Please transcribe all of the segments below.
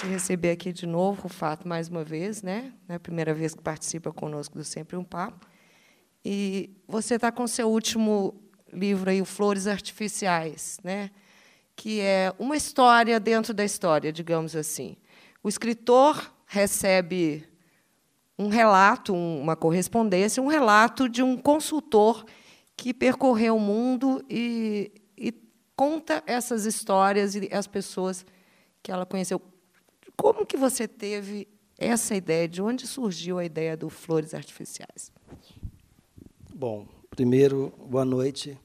te receber aqui de novo, o fato mais uma vez, né? É a primeira vez que participa conosco do Sempre um Papo. E você está com seu último livro aí, o Flores Artificiais, né? Que é uma história dentro da história, digamos assim. O escritor recebe um relato, uma correspondência, um relato de um consultor que percorreu o mundo e, e conta essas histórias e as pessoas que ela conheceu. Como que você teve essa ideia? De onde surgiu a ideia do Flores Artificiais? Bom, primeiro, boa noite.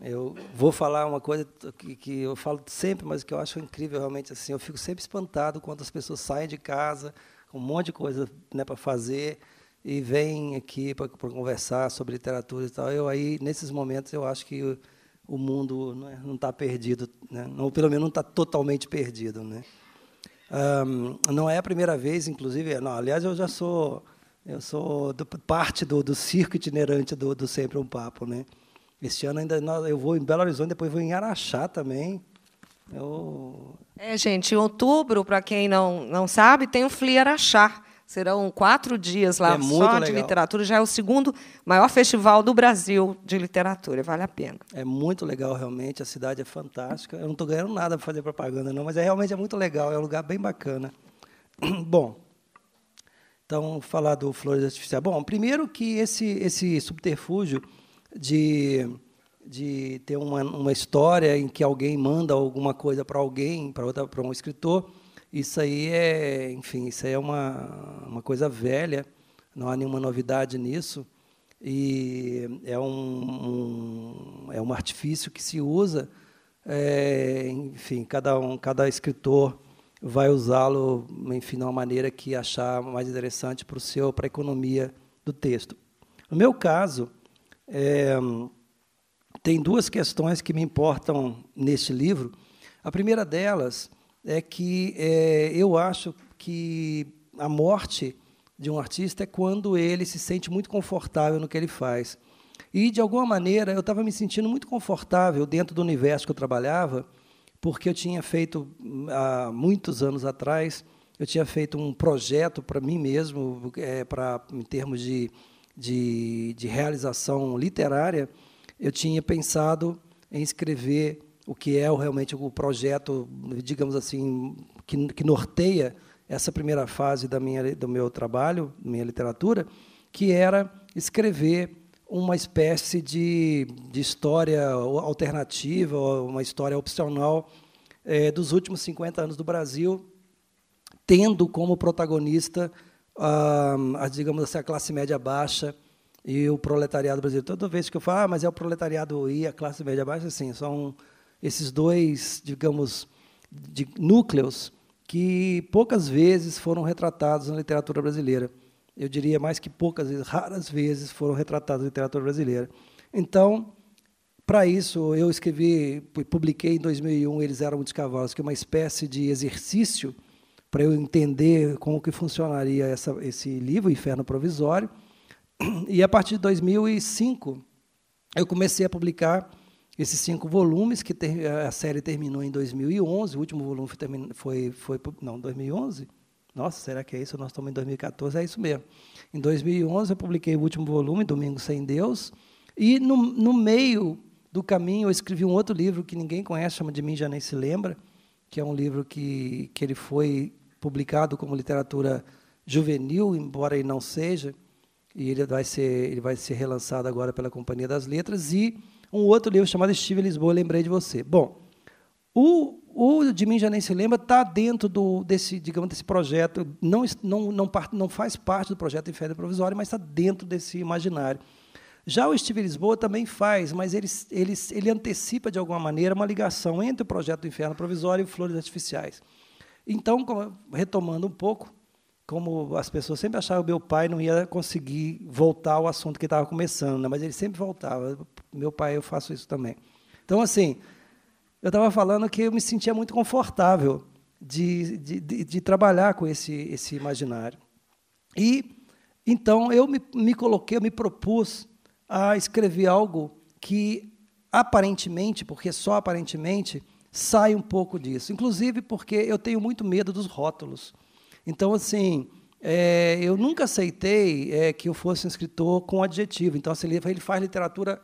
Eu vou falar uma coisa que, que, eu falo sempre, mas que eu acho incrível realmente assim. Eu fico sempre espantado quando as pessoas saem de casa com um monte de coisa né, para fazer e vem aqui para conversar sobre literatura e tal. Eu aí nesses momentos eu acho que o, o mundo né, não está perdido, né? ou pelo menos não está totalmente perdido, né? Um, não é a primeira vez, inclusive. Não, aliás, eu já sou eu sou do, parte do, do circo itinerante do, do sempre um papo, né? Este ano ainda eu vou em Belo Horizonte, depois vou em Araxá também. É, gente, em outubro, para quem não, não sabe, tem o FLI Araxá. Serão quatro dias lá é só de literatura. Já é o segundo maior festival do Brasil de literatura. Vale a pena. É muito legal, realmente. A cidade é fantástica. Eu não estou ganhando nada para fazer propaganda, não, mas é, realmente é muito legal. É um lugar bem bacana. Bom, então, falar do Flores Artificiais. Bom, primeiro que esse, esse subterfúgio de de ter uma, uma história em que alguém manda alguma coisa para alguém, para um escritor, isso aí é, enfim, isso é uma, uma coisa velha, não há nenhuma novidade nisso, e é um, um é um artifício que se usa, é, enfim, cada, um, cada escritor vai usá-lo, enfim, de uma maneira que achar mais interessante para o seu, para a economia do texto. No meu caso, é, tem duas questões que me importam neste livro. A primeira delas é que é, eu acho que a morte de um artista é quando ele se sente muito confortável no que ele faz. E, de alguma maneira, eu estava me sentindo muito confortável dentro do universo que eu trabalhava, porque eu tinha feito, hum, há muitos anos atrás, eu tinha feito um projeto para mim mesmo, é, pra, em termos de, de, de realização literária, eu tinha pensado em escrever o que é realmente o projeto, digamos assim, que, que norteia essa primeira fase da minha, do meu trabalho, minha literatura, que era escrever uma espécie de, de história alternativa, uma história opcional é, dos últimos 50 anos do Brasil, tendo como protagonista, ah, a digamos assim, a classe média baixa, e o proletariado brasileiro. Toda vez que eu falo, ah, mas é o proletariado e a classe média baixa, sim, são esses dois, digamos, de núcleos que poucas vezes foram retratados na literatura brasileira. Eu diria mais que poucas vezes, raras vezes foram retratados na literatura brasileira. Então, para isso, eu escrevi e publiquei em 2001 Eles Eram Muitos Cavalos, que é uma espécie de exercício para eu entender como que funcionaria essa, esse livro, o Inferno Provisório. E a partir de 2005, eu comecei a publicar esses cinco volumes, que ter, eh, a série terminou em 2011, o último volume foi, foi, foi, não, 2011? Nossa, será que é isso? Nós estamos em 2014, é isso mesmo. Em 2011 eu publiquei o último volume, Domingo Sem Deus, e no, no meio do caminho eu escrevi um outro livro que ninguém conhece, chama De Mim Já Nem Se Lembra, que é um livro que, que ele foi publicado como literatura juvenil, embora ele não seja, e ele vai ser ele vai ser relançado agora pela Companhia das Letras e um outro livro chamado Estive Lisboa, lembrei de você. Bom, o, o de mim já nem se lembra está dentro do desse digamos desse projeto não não não, não faz parte do projeto Inferno Provisório, mas está dentro desse imaginário. Já o Estive Lisboa também faz, mas ele, ele, ele antecipa de alguma maneira uma ligação entre o projeto Inferno Provisório e Flores Artificiais. Então, retomando um pouco, como as pessoas sempre achavam que meu pai não ia conseguir voltar ao assunto que estava começando, né? mas ele sempre voltava. Meu pai, eu faço isso também. Então, assim, eu estava falando que eu me sentia muito confortável de, de, de, de trabalhar com esse, esse imaginário. E, então, eu me, me coloquei, eu me propus a escrever algo que, aparentemente, porque só aparentemente, sai um pouco disso. Inclusive porque eu tenho muito medo dos rótulos. Então, assim, é, eu nunca aceitei é, que eu fosse um escritor com adjetivo. Então, assim, ele faz literatura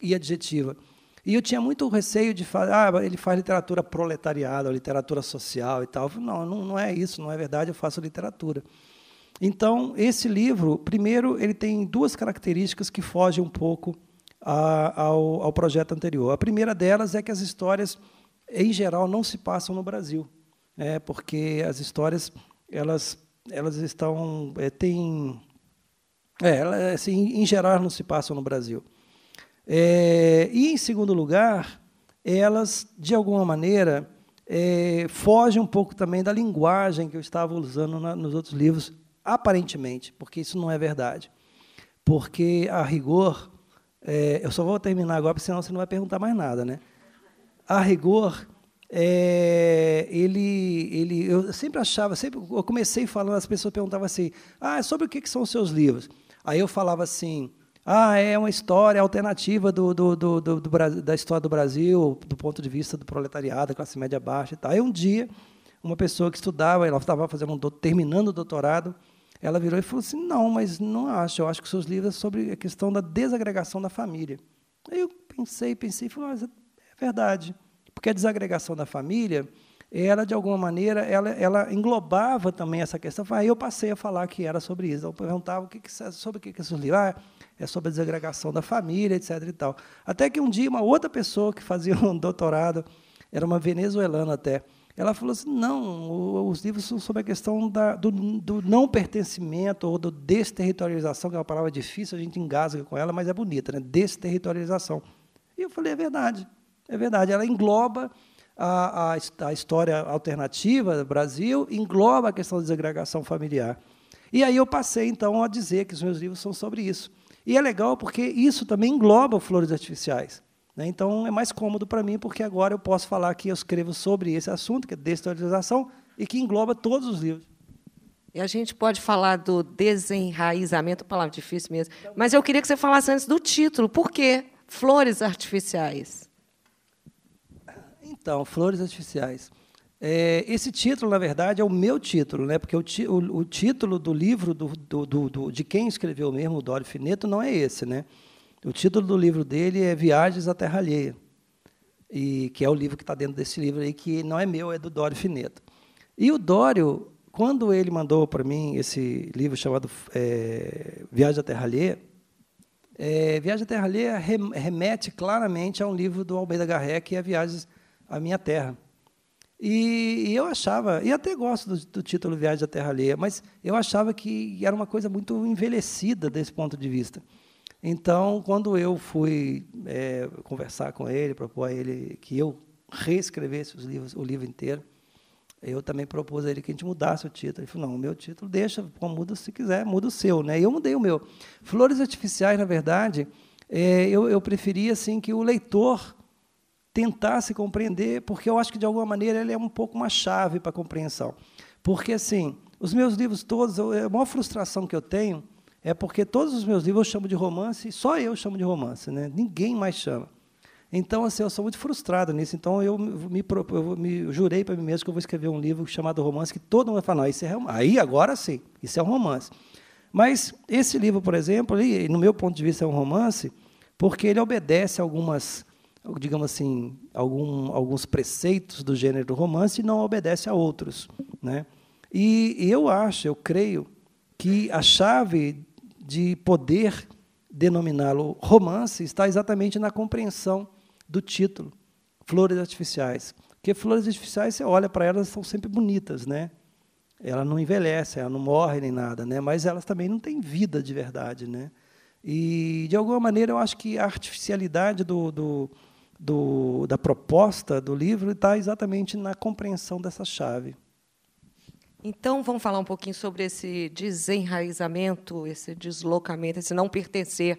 e adjetiva. E eu tinha muito receio de falar, ah, ele faz literatura proletariada, literatura social e tal. não, não, não é isso, não é verdade, eu faço literatura. Então, esse livro, primeiro, ele tem duas características que fogem um pouco a, ao, ao projeto anterior. A primeira delas é que as histórias, em geral, não se passam no Brasil, né, porque as histórias elas, elas estão. Eh, é, é, elas, assim, em geral, não se passam no Brasil. É, e, em segundo lugar, elas, de alguma maneira, é, fogem um pouco também da linguagem que eu estava usando na, nos outros livros, aparentemente, porque isso não é verdade. Porque, a rigor, é, eu só vou terminar agora, porque senão você não vai perguntar mais nada, né? A rigor, é, ele, ele, eu sempre achava, sempre, eu comecei falando, as pessoas perguntavam assim, ah, sobre o que, que são os seus livros? Aí eu falava assim, ah, é uma história alternativa do, do, do, do, do da história do Brasil, do ponto de vista do proletariado, classe média baixa e tal. Aí um dia, uma pessoa que estudava, ela estava fazendo um, terminando o doutorado, ela virou e falou assim, não, mas não acho, eu acho que seus livros é sobre a questão da desagregação da família. Aí eu pensei, pensei, falei, ah, é verdade. Porque a desagregação da família, ela, de alguma maneira, ela, ela englobava também essa questão. Aí eu passei a falar que era sobre isso. Eu perguntava o que que, é, sobre o que, que isso ah, é sobre a desagregação da família, etc. E tal. Até que um dia, uma outra pessoa que fazia um doutorado, era uma venezuelana até, ela falou assim: não, os livros são sobre a questão da, do, do, não pertencimento ou do desterritorialização, que é uma palavra difícil, a gente engasga com ela, mas é bonita, né? Desterritorialização. E eu falei: é verdade. É verdade, ela engloba a, a, a história alternativa do Brasil, engloba a questão da desagregação familiar. E aí eu passei, então, a dizer que os meus livros são sobre isso. E é legal porque isso também engloba flores artificiais. Né? Então, é mais cômodo para mim, porque agora eu posso falar que eu escrevo sobre esse assunto, que é desestabilização, e que engloba todos os livros. E a gente pode falar do desenraizamento, palavra difícil mesmo, mas eu queria que você falasse antes do título. Por que Flores artificiais. Então, Flores Artificiais. É, esse título, na verdade, é o meu título, né? porque o, ti, o, o título do livro do, do, do, de quem escreveu mesmo, o Dório Fineto, não é esse. Né? O título do livro dele é Viagens à Terra Alheia, e, que é o livro que está dentro desse livro aí, que não é meu, é do Dório Fineto. E o Dório, quando ele mandou para mim esse livro chamado é, Viagem à Terra Alheia, é, Viagem à Terra Alheia remete claramente a um livro do Almeida Garré, que é Viagens a minha terra. E, e eu achava, e até gosto do, do, título Viagem à Terra Alheia, mas eu achava que era uma coisa muito envelhecida desse ponto de vista. Então, quando eu fui é, conversar com ele, propor a ele que eu reescrevesse os livros, o livro inteiro, eu também propus a ele que a gente mudasse o título. Ele falou: não, o meu título deixa, muda se quiser, muda o seu. Né? E eu mudei o meu. Flores Artificiais, na verdade, é, eu, eu preferia assim, que o leitor tentar se compreender, porque eu acho que de alguma maneira ele é um pouco uma chave para a compreensão. Porque assim, os meus livros todos, a maior frustração que eu tenho é porque todos os meus livros eu chamo de romance, só eu chamo de romance, né? Ninguém mais chama. Então, assim, eu sou muito frustrado nisso. Então, eu me, eu me jurei para mim mesmo que eu vou escrever um livro chamado romance que todo mundo vai falar, não, isso é aí agora sim, isso é um romance. Mas esse livro, por exemplo, ele, no meu ponto de vista é um romance, porque ele obedece algumas digamos assim, algum, alguns preceitos do gênero romance e não obedece a outros. Né? E eu acho, eu creio, que a chave de poder denominá-lo romance está exatamente na compreensão do título, Flores Artificiais. Porque flores artificiais, você olha para elas, são sempre bonitas, né? Ela não envelhece, ela não morre nem nada, né? Mas elas também não têm vida de verdade, né? E, de alguma maneira, eu acho que a artificialidade do, do do, da proposta do livro está exatamente na compreensão dessa chave. Então, vamos falar um pouquinho sobre esse desenraizamento, esse deslocamento, esse não pertencer.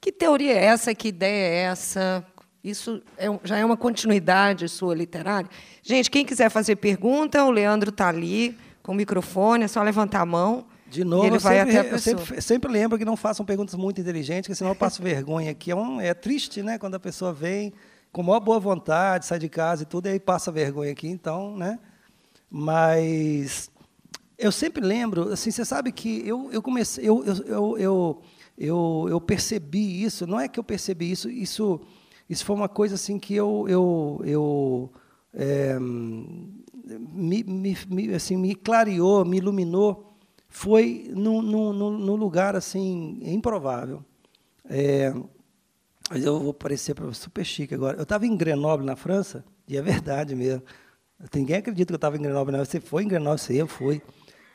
Que teoria é essa? Que ideia é essa? Isso é, já é uma continuidade sua literária? Gente, quem quiser fazer pergunta, o Leandro está ali com o microfone, é só levantar a mão. De novo, eu sempre, eu, sempre, sempre, lembro que não façam perguntas muito inteligentes, porque senão eu passo vergonha aqui. É, um, é triste, né? Quando a pessoa vem com maior boa vontade, sai de casa e tudo, e aí passa vergonha aqui, então, né? Mas eu sempre lembro, assim, você sabe que eu, eu comecei, eu, eu, eu, eu, eu percebi isso, não é que eu percebi isso, isso, isso foi uma coisa assim que eu, eu, eu é, me, me, me, assim, me clareou, me iluminou, foi num, num, num lugar assim improvável. É, mas eu vou parecer super chique agora. Eu estava em Grenoble, na França, e é verdade mesmo. Ninguém acredita que eu estava em Grenoble, não. Você foi em Grenoble, você, eu fui.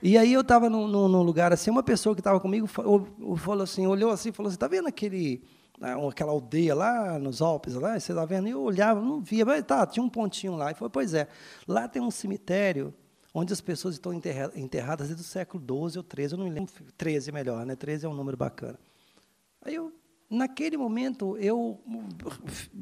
E aí eu estava num, num, lugar assim, uma pessoa que estava comigo falou assim, olhou assim, falou assim, está vendo aquele ah, aquela aldeia lá nos Alpes, lá, você está vendo? E eu olhava, não via, mas tá, tinha um pontinho lá. E foi, pois é, lá tem um cemitério onde as pessoas estão enterradas desde o século XII ou XIII, eu não me lembro, 13 melhor, né? 13 é um número bacana. Aí eu Naquele momento, eu,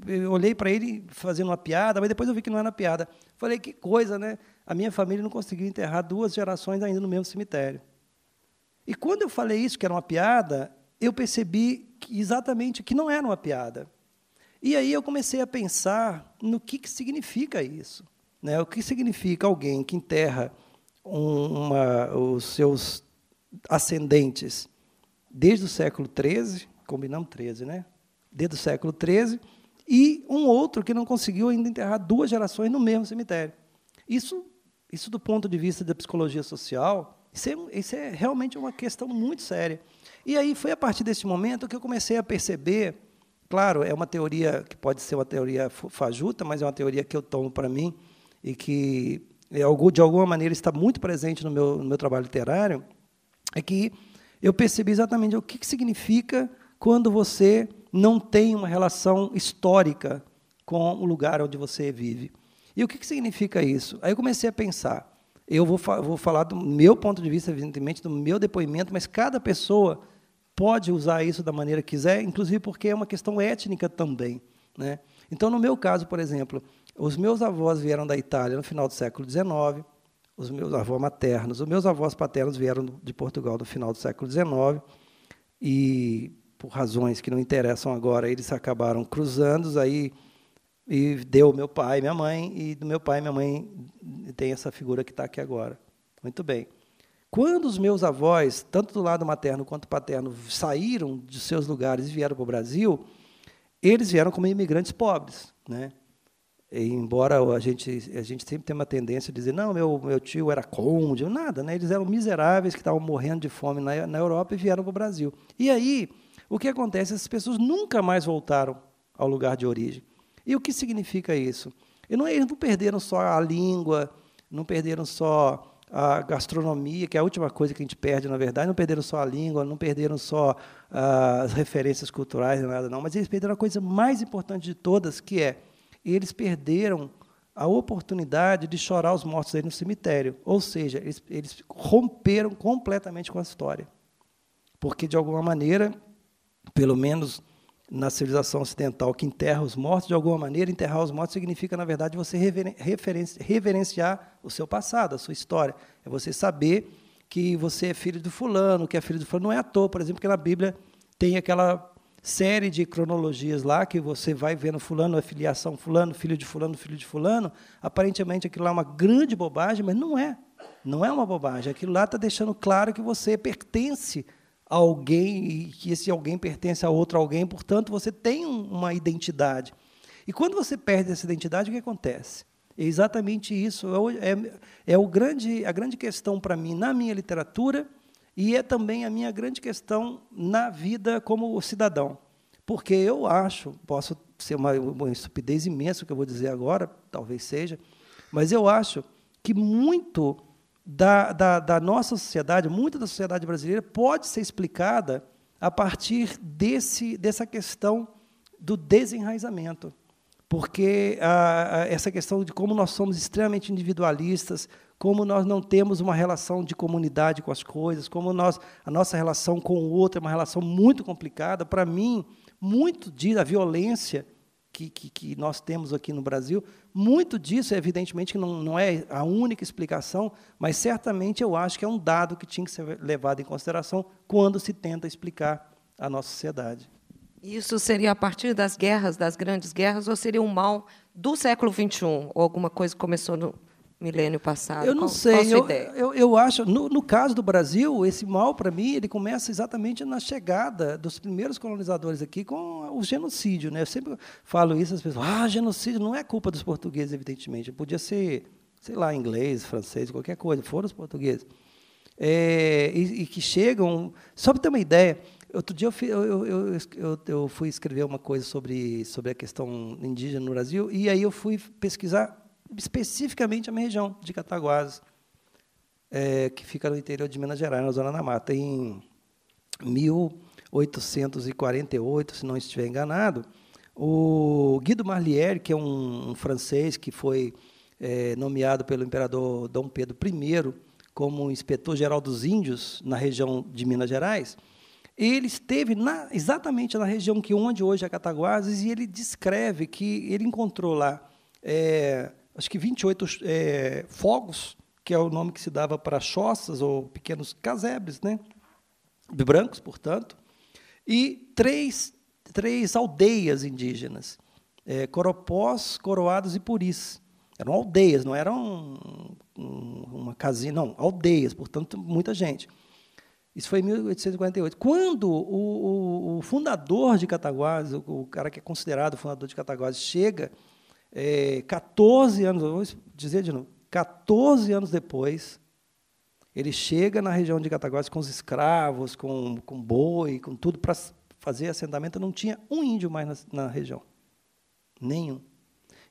eu olhei para ele fazendo uma piada, mas depois eu vi que não era piada. Falei, que coisa, né? A minha família não conseguiu enterrar duas gerações ainda no mesmo cemitério. E quando eu falei isso, que era uma piada, eu percebi que, exatamente que não era uma piada. E aí eu comecei a pensar no que, que significa isso. Né? O que significa alguém que enterra uma, os seus ascendentes desde o século XIII combinamos 13, né? Desde o século 13, e um outro que não conseguiu ainda enterrar duas gerações no mesmo cemitério. Isso, isso do ponto de vista da psicologia social, isso é, isso é realmente uma questão muito séria. E aí foi a partir desse momento que eu comecei a perceber, claro, é uma teoria que pode ser uma teoria fajuta, mas é uma teoria que eu tomo para mim e que é de alguma maneira está muito presente no meu, no meu trabalho literário, é que eu percebi exatamente o que, que significa quando você não tem uma relação histórica com o lugar onde você vive. E o que, que significa isso? Aí eu comecei a pensar. Eu vou, fa vou falar do meu ponto de vista, evidentemente, do meu depoimento, mas cada pessoa pode usar isso da maneira que quiser, inclusive porque é uma questão étnica também. Né? Então, no meu caso, por exemplo, os meus avós vieram da Itália no final do século XIX, os meus avós maternos, os meus avós paternos vieram de Portugal no final do século XIX, e por razões que não interessam agora, eles acabaram cruzando, aí e deu meu pai e minha mãe, e do meu pai e minha mãe tem essa figura que está aqui agora. Muito bem. Quando os meus avós, tanto do lado materno quanto paterno, saíram de seus lugares e vieram para o Brasil, eles vieram como imigrantes pobres, né? E, embora a gente, a gente sempre tem uma tendência de dizer, não, meu, meu tio era conde, nada, né? eles eram miseráveis que estavam morrendo de fome na, na Europa e vieram para o Brasil. E aí, o que acontece? Essas pessoas nunca mais voltaram ao lugar de origem. E o que significa isso? E não, é, eles não perderam só a língua, não perderam só a gastronomia, que é a última coisa que a gente perde, na verdade, não perderam só a língua, não perderam só ah, as referências culturais, nada não, mas eles perderam a coisa mais importante de todas, que é eles perderam a oportunidade de chorar os mortos aí no cemitério. Ou seja, eles, eles romperam completamente com a história. Porque, de alguma maneira, pelo menos na civilização ocidental, que enterra os mortos, de alguma maneira, enterrar os mortos significa, na verdade, você reverenciar o seu passado, a sua história. É você saber que você é filho do fulano, que é filho do fulano. Não é à toa, por exemplo, que na Bíblia tem aquela série de cronologias lá, que você vai vendo fulano, a filiação fulano, filho de fulano, filho de fulano. Aparentemente aquilo lá é uma grande bobagem, mas não é. Não é uma bobagem. Aquilo lá está deixando claro que você pertence alguém e que esse alguém pertence a outro alguém, portanto, você tem uma identidade. E quando você perde essa identidade, o que acontece? É exatamente isso é, é, é o grande, a grande questão para mim na minha literatura e é também a minha grande questão na vida como cidadão. Porque eu acho, posso ser uma, uma estupidez imensa o que eu vou dizer agora, talvez seja, mas eu acho que muito da, da, da nossa sociedade, muita da sociedade brasileira, pode ser explicada a partir desse, dessa questão do desenraizamento. Porque ah, ah, essa questão de como nós somos extremamente individualistas, como nós não temos uma relação de comunidade com as coisas, como nós, a nossa relação com o outro é uma relação muito complicada. Para mim, muito diz a violência que, que, que, nós temos aqui no Brasil. Muito disso, evidentemente, não, não é a única explicação, mas certamente eu acho que é um dado que tinha que ser levado em consideração quando se tenta explicar a nossa sociedade. Isso seria a partir das guerras, das grandes guerras, ou seria um mal do século XXI? Ou alguma coisa começou no, milênio passado? Eu não qual, sei. Qual a sua eu, ideia? Eu, eu acho, no, no caso do Brasil, esse mal, para mim, ele começa exatamente na chegada dos primeiros colonizadores aqui com o genocídio. Né? Eu sempre falo isso, as pessoas, ah, genocídio não é culpa dos portugueses, evidentemente. Podia ser, sei lá, inglês, francês, qualquer coisa, foram os portugueses. É, e, e, que chegam. Só para ter uma ideia, outro dia eu, fui, eu, eu, eu fui escrever uma coisa sobre, sobre a questão indígena no Brasil, e aí eu fui pesquisar especificamente a minha região de Cataguases, é, que fica no interior de Minas Gerais, na Zona da Mata. Em 1848, se não estiver enganado, o Guido Marlier, que é um, um francês que foi é, nomeado pelo imperador Dom Pedro I como inspetor-geral dos índios na região de Minas Gerais, ele esteve na, exatamente na região que onde hoje é Cataguases e ele descreve que ele encontrou lá é, acho que 28 é, eh, fogos, que é o nome que se dava para choças ou pequenos casebres, né? brancos, portanto, e três, três aldeias indígenas, é, Coropós, Coroados e Puris. Eram aldeias, não eram um, uma casinha, não, aldeias, portanto, muita gente. Isso foi em 1848. Quando o, o, o fundador de Cataguases, o, o, cara que é considerado fundador de Cataguases, chega é, 14 anos, vou dizer de novo, 14 anos depois, ele chega na região de Cataguases com os escravos, com, com boi, com tudo para fazer assentamento. Não tinha um índio mais na, na região. Nenhum.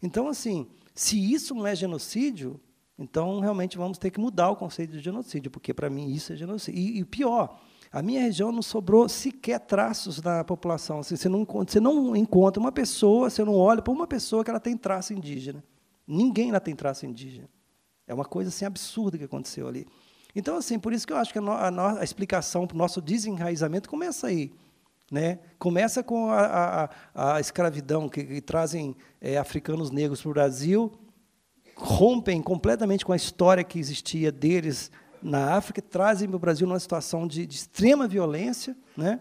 Então, assim, se isso não é genocídio, então realmente vamos ter que mudar o conceito de genocídio, porque para mim isso é genocídio. E, e pior, a minha região não sobrou sequer traços da população. Assim, você, não, você não encontra uma pessoa, você não olha para uma pessoa que ela tem traço indígena. Ninguém lá tem traço indígena. É uma coisa assim absurda que aconteceu ali. Então, assim, por isso que eu acho que a, no, a, a explicação para o nosso desenraizamento começa aí. Né? Começa com a, a escravidão que, que trazem é, africanos negros para o Brasil, rompem completamente com a história que existia deles na África, trazem para o Brasil numa situação de, de extrema violência, né?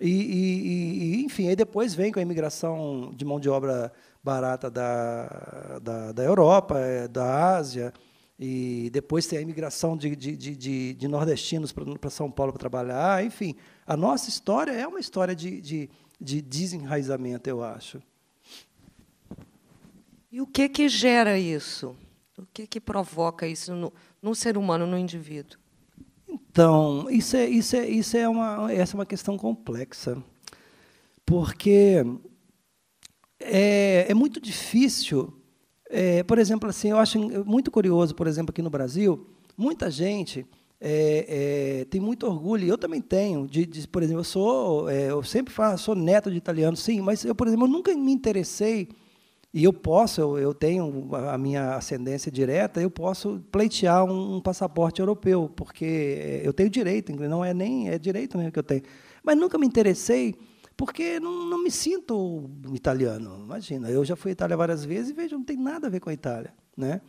E, e, e, enfim, aí depois vem com a imigração de mão de obra barata da, da, da Europa, é, da Ásia, e depois tem a imigração de, de, de, de nordestinos para São Paulo para trabalhar, enfim. A nossa história é uma história de, de, de desenraizamento, eu acho. E o que, que gera isso? O que, que provoca isso no, no ser humano, no indivíduo? Então, isso é, isso é, isso é uma, essa é uma questão complexa, porque é, é muito difícil. É, por exemplo, assim, eu acho muito curioso, por exemplo, aqui no Brasil, muita gente é, é, tem muito orgulho, e eu também tenho, de, de por exemplo, eu sou, é, eu sempre falo, sou neto de italiano, sim, mas eu, por exemplo, eu nunca me interessei e eu posso, eu, eu, tenho a minha ascendência direta, eu posso pleitear um, um, passaporte europeu, porque é, eu tenho direito, não é nem é direito mesmo que eu tenho. Mas nunca me interessei, porque não, não me sinto italiano. Imagina, eu já fui à Itália várias vezes e vejo, não tem nada a ver com a Itália, né?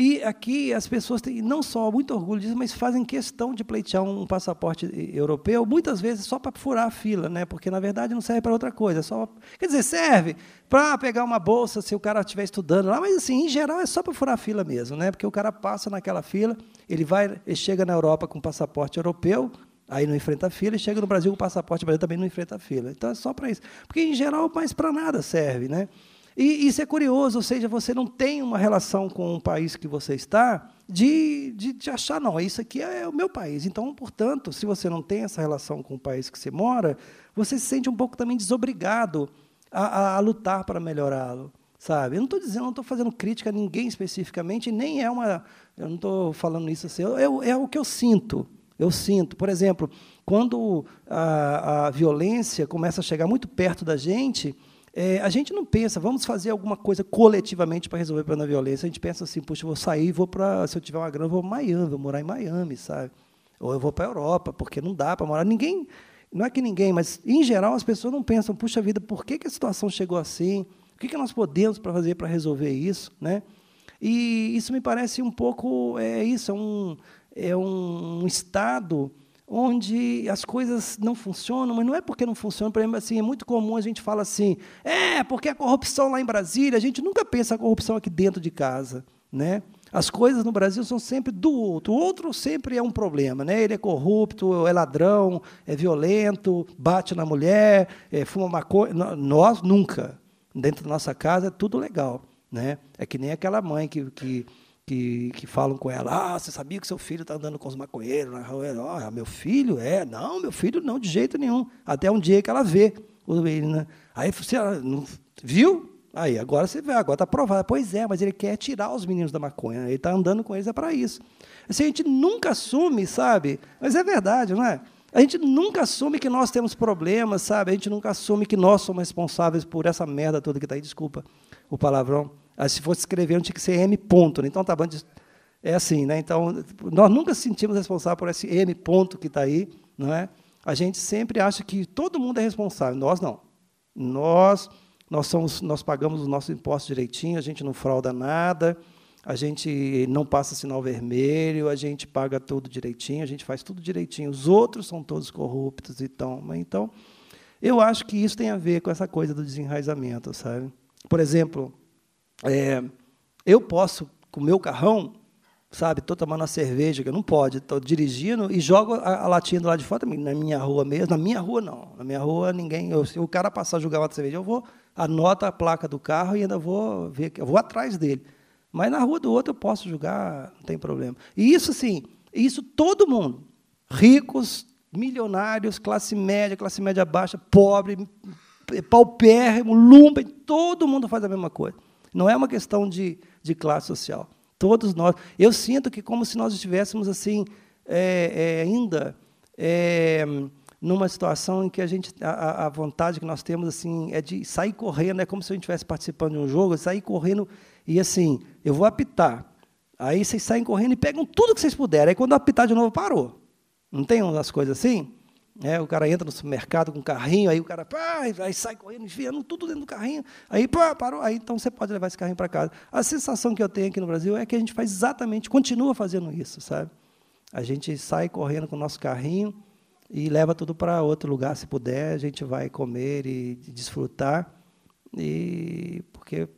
E aqui as pessoas têm não só muito orgulho disso, mas fazem questão de pleitear um passaporte europeu, muitas vezes só para furar a fila, né? porque na verdade não serve para outra coisa. É só, quer dizer, serve para pegar uma bolsa se o cara estiver estudando lá, mas assim, em geral é só para furar a fila mesmo, né? porque o cara passa naquela fila, ele vai, e chega na Europa com passaporte europeu, aí não enfrenta a fila, e chega no Brasil com passaporte brasileiro também não enfrenta a fila. Então é só para isso. Porque, em geral, mais para nada serve. Né? E isso é curioso, ou seja, você não tem uma relação com o país que você está de, de, de achar, não, isso aqui é o meu país. Então, portanto, se você não tem essa relação com o país que você mora, você se sente um pouco também desobrigado a, a, a lutar para melhorá-lo sabe? Eu não estou dizendo, não estou fazendo crítica a ninguém especificamente, nem é uma, eu não estou falando isso assim, eu, eu, é o que eu sinto, eu sinto. Por exemplo, quando a, a violência começa a chegar muito perto da gente, é, a gente não pensa, vamos fazer alguma coisa coletivamente para resolver o problema da violência. A gente pensa assim, puxa, vou sair, vou para, se eu tiver uma grana, vou para Miami, vou morar em Miami, sabe? Ou eu vou para a Europa, porque não dá para morar. Ninguém, não é que ninguém, mas em geral as pessoas não pensam, puxa vida, por que, que a situação chegou assim? O que, que nós podemos para fazer para resolver isso, né? E isso me parece um pouco, é isso, é um, é um estado onde as coisas não funcionam, mas não é porque não funcionam. Por exemplo, assim, é muito comum a gente falar assim, é, porque a corrupção lá em Brasília, a gente nunca pensa a corrupção aqui dentro de casa. Né? As coisas no Brasil são sempre do outro. O outro sempre é um problema. Né? Ele é corrupto, é ladrão, é violento, bate na mulher, é, fuma maconha. Nós nunca. Dentro da nossa casa é tudo legal. Né? É que nem aquela mãe que, que que, que falam com ela, ah, você sabia que seu filho está andando com os maconheiros na rua? Ah, meu filho é, não, meu filho não, de jeito nenhum. Até um dia que ela vê ele, né? Aí você não, viu? Aí, agora você vê, agora está provado. Pois é, mas ele quer tirar os meninos da maconha. Ele está andando com eles, é para isso. Assim, a gente nunca assume, sabe? Mas é verdade, não é? A gente nunca assume que nós temos problemas, sabe? A gente nunca assume que nós somos responsáveis por essa merda toda que está aí. Desculpa o palavrão. Ah, se fosse escrever, não tinha que ser M ponto. Né? Então, tá bom, é assim, né? Então, nós nunca sentimos responsável por esse M ponto que está aí, não é? A gente sempre acha que todo mundo é responsável, nós não. Nós nós somos nós pagamos os nossos impostos direitinho, a gente não frauda nada, a gente não passa sinal vermelho, a gente paga tudo direitinho, a gente faz tudo direitinho. Os outros são todos corruptos e tal, então eu acho que isso tem a ver com essa coisa do desenraizamento, sabe? Por exemplo, é, eu posso, com o meu carrão, sabe, estou tomando uma cerveja, que não pode, estou dirigindo e jogo a, a, latinha do lado de fora na minha rua mesmo. Na minha rua, não. Na minha rua, ninguém. Eu, se o cara passar a jogar uma cerveja, eu vou, anoto a placa do carro e ainda vou ver, eu vou atrás dele. Mas na rua do outro eu posso jogar, não tem problema. E isso, sim, isso todo mundo. Ricos, milionários, classe média, classe média baixa, pobre, paupérrimo, lumpen, todo mundo faz a mesma coisa. Não é uma questão de, de classe social. Todos nós. Eu sinto que como se nós estivéssemos assim é, é, ainda é, numa situação em que a gente a, a, vontade que nós temos assim é de sair correndo. É como se a gente estivesse participando de um jogo, sair correndo e assim eu vou apitar. Aí vocês saem correndo e pegam tudo que vocês puderem. Aí quando apitar de novo parou. Não tem umas coisas assim? É, o cara entra no supermercado com um carrinho, aí o cara pá, aí sai correndo, enfiando tudo dentro do carrinho, aí pá, parou, aí então você pode levar esse carrinho para casa. A sensação que eu tenho aqui no Brasil é que a gente faz exatamente, continua fazendo isso, sabe? A gente sai correndo com o nosso carrinho e leva tudo para outro lugar, se puder, a gente vai comer e desfrutar, e porque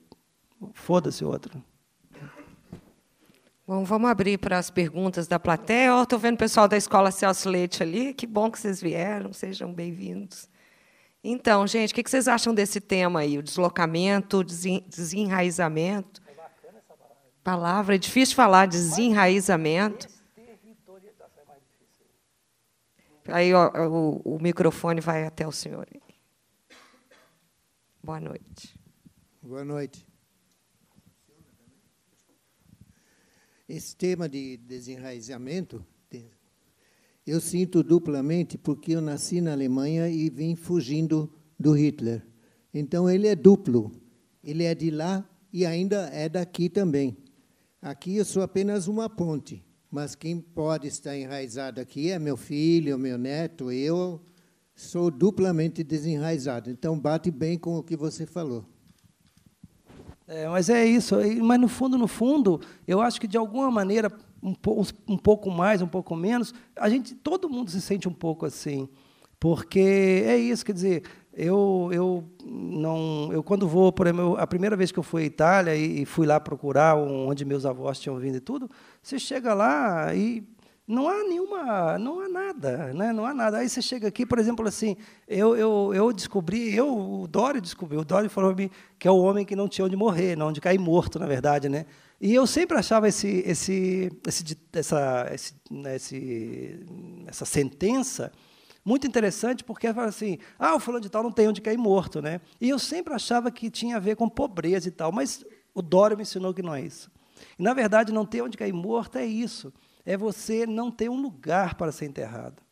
foda-se o outro. Bom, vamos abrir para as perguntas da plateia. Estou oh, vendo o pessoal da Escola Celso Leite ali. Que bom que vocês vieram, sejam bem-vindos. Então, gente, o que vocês acham desse tema aí? O deslocamento, o desenraizamento. É bacana essa palavra. é difícil falar, desenraizamento. Tá aí ó, o, o microfone vai até o senhor. Boa noite. Boa noite. Esse tema de desenraizamento, eu sinto duplamente porque eu nasci na Alemanha e vim fugindo do Hitler. Então ele é duplo. Ele é de lá e ainda é daqui também. Aqui eu sou apenas uma ponte, mas quem pode estar enraizado aqui é meu filho, meu neto, eu sou duplamente desenraizado. Então bate bem com o que você falou. É, mas é isso. Mas no fundo, no fundo, eu acho que de alguma maneira, um, po um pouco mais, um pouco menos, a gente, todo mundo se sente um pouco assim, porque é isso. Quer dizer, eu, eu não, eu quando vou, por exemplo, a primeira vez que eu fui à Itália e, e fui lá procurar onde meus avós tinham vindo e tudo, você chega lá e não há nenhuma, não há nada, né? não há nada. Aí você chega aqui, por exemplo, assim, eu, eu, eu descobri, eu, o Dório descobriu, o Dório falou me que é o homem que não tinha onde morrer, não, onde cair morto, na verdade, né? E eu sempre achava esse, esse, esse, essa, esse, né, esse, essa sentença muito interessante, porque fala assim, ah, o fulano de tal não tem onde cair morto, né? E eu sempre achava que tinha a ver com pobreza e tal, mas o Dório me ensinou que não é isso. E, na verdade, não ter onde cair morto é isso é você não ter um lugar para ser enterrado.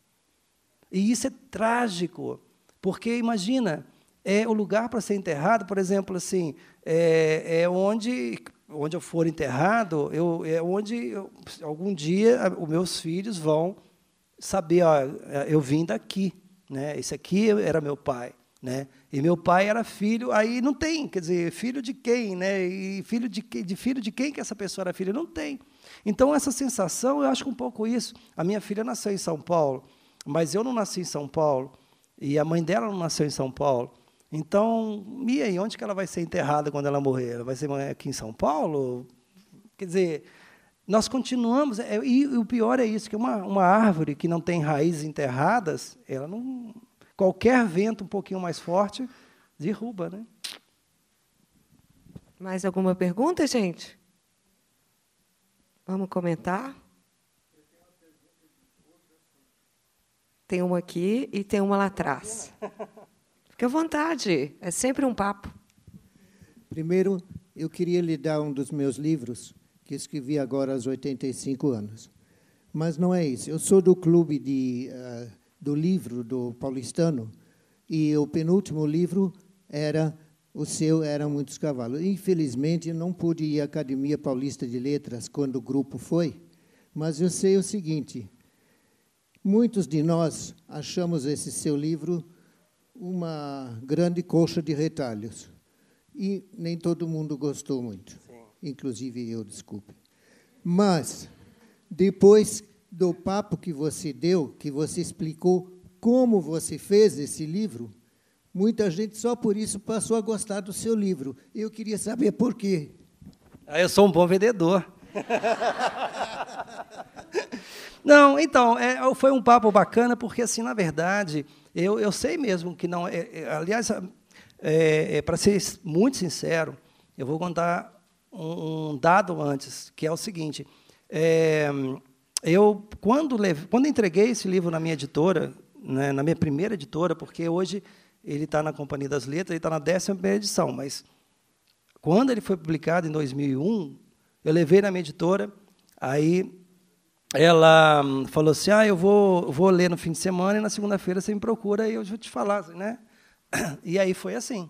E isso é trágico, porque imagina, é o lugar para ser enterrado, por exemplo, assim, é, é onde, onde eu for enterrado, eu, é onde eu, algum dia os meus filhos vão saber, ó, é, eu vim daqui, né? Esse aqui era meu pai, né? E meu pai era filho, aí não tem, quer dizer, filho de quem, né? E filho de, de filho de quem que essa pessoa era filha? Não tem. Então, essa sensação, eu acho que um pouco isso. A minha filha nasceu em São Paulo, mas eu não nasci em São Paulo, e a mãe dela não nasceu em São Paulo. Então, e aí, onde que ela vai ser enterrada quando ela morrer? Ela vai ser aqui em São Paulo? Quer dizer, nós continuamos, é, e o pior é isso, que uma, uma árvore que não tem raízes enterradas, ela não... Qualquer vento um pouquinho mais forte derruba, né? Mais alguma pergunta, gente? Vamos comentar? Tem uma aqui e tem uma lá atrás. Fique à vontade, é sempre um papo. Primeiro, eu queria lhe dar um dos meus livros, que escrevi agora aos 85 anos. Mas não é isso. Eu sou do clube de, uh, do livro do paulistano, e o penúltimo livro era o seu eram muitos cavalos. Infelizmente, eu não pude ir à Academia Paulista de Letras quando o grupo foi, mas eu sei o seguinte: muitos de nós achamos esse seu livro uma grande coxa de retalhos. E nem todo mundo gostou muito, Sim. inclusive eu, desculpe. Mas, depois do papo que você deu, que você explicou como você fez esse livro, Muita gente só por isso passou a gostar do seu livro. Eu queria saber por quê. Ah, eu sou um bom vendedor. não, então, é, foi um papo bacana, porque, assim, na verdade, eu, eu sei mesmo que não. É, é, aliás, é, é, é, para ser muito sincero, eu vou contar um, um dado antes, que é o seguinte. eu, quando, leve, quando entreguei esse livro na minha editora, né, na minha primeira editora, porque hoje ele está na Companhia das Letras, ele está na 11 edição, mas quando ele foi publicado em 2001, eu levei na minha editora, aí ela hum, falou assim: Ah, eu vou, vou ler no fim de semana e na segunda-feira você me procura e eu vou te falar, né? E aí foi assim.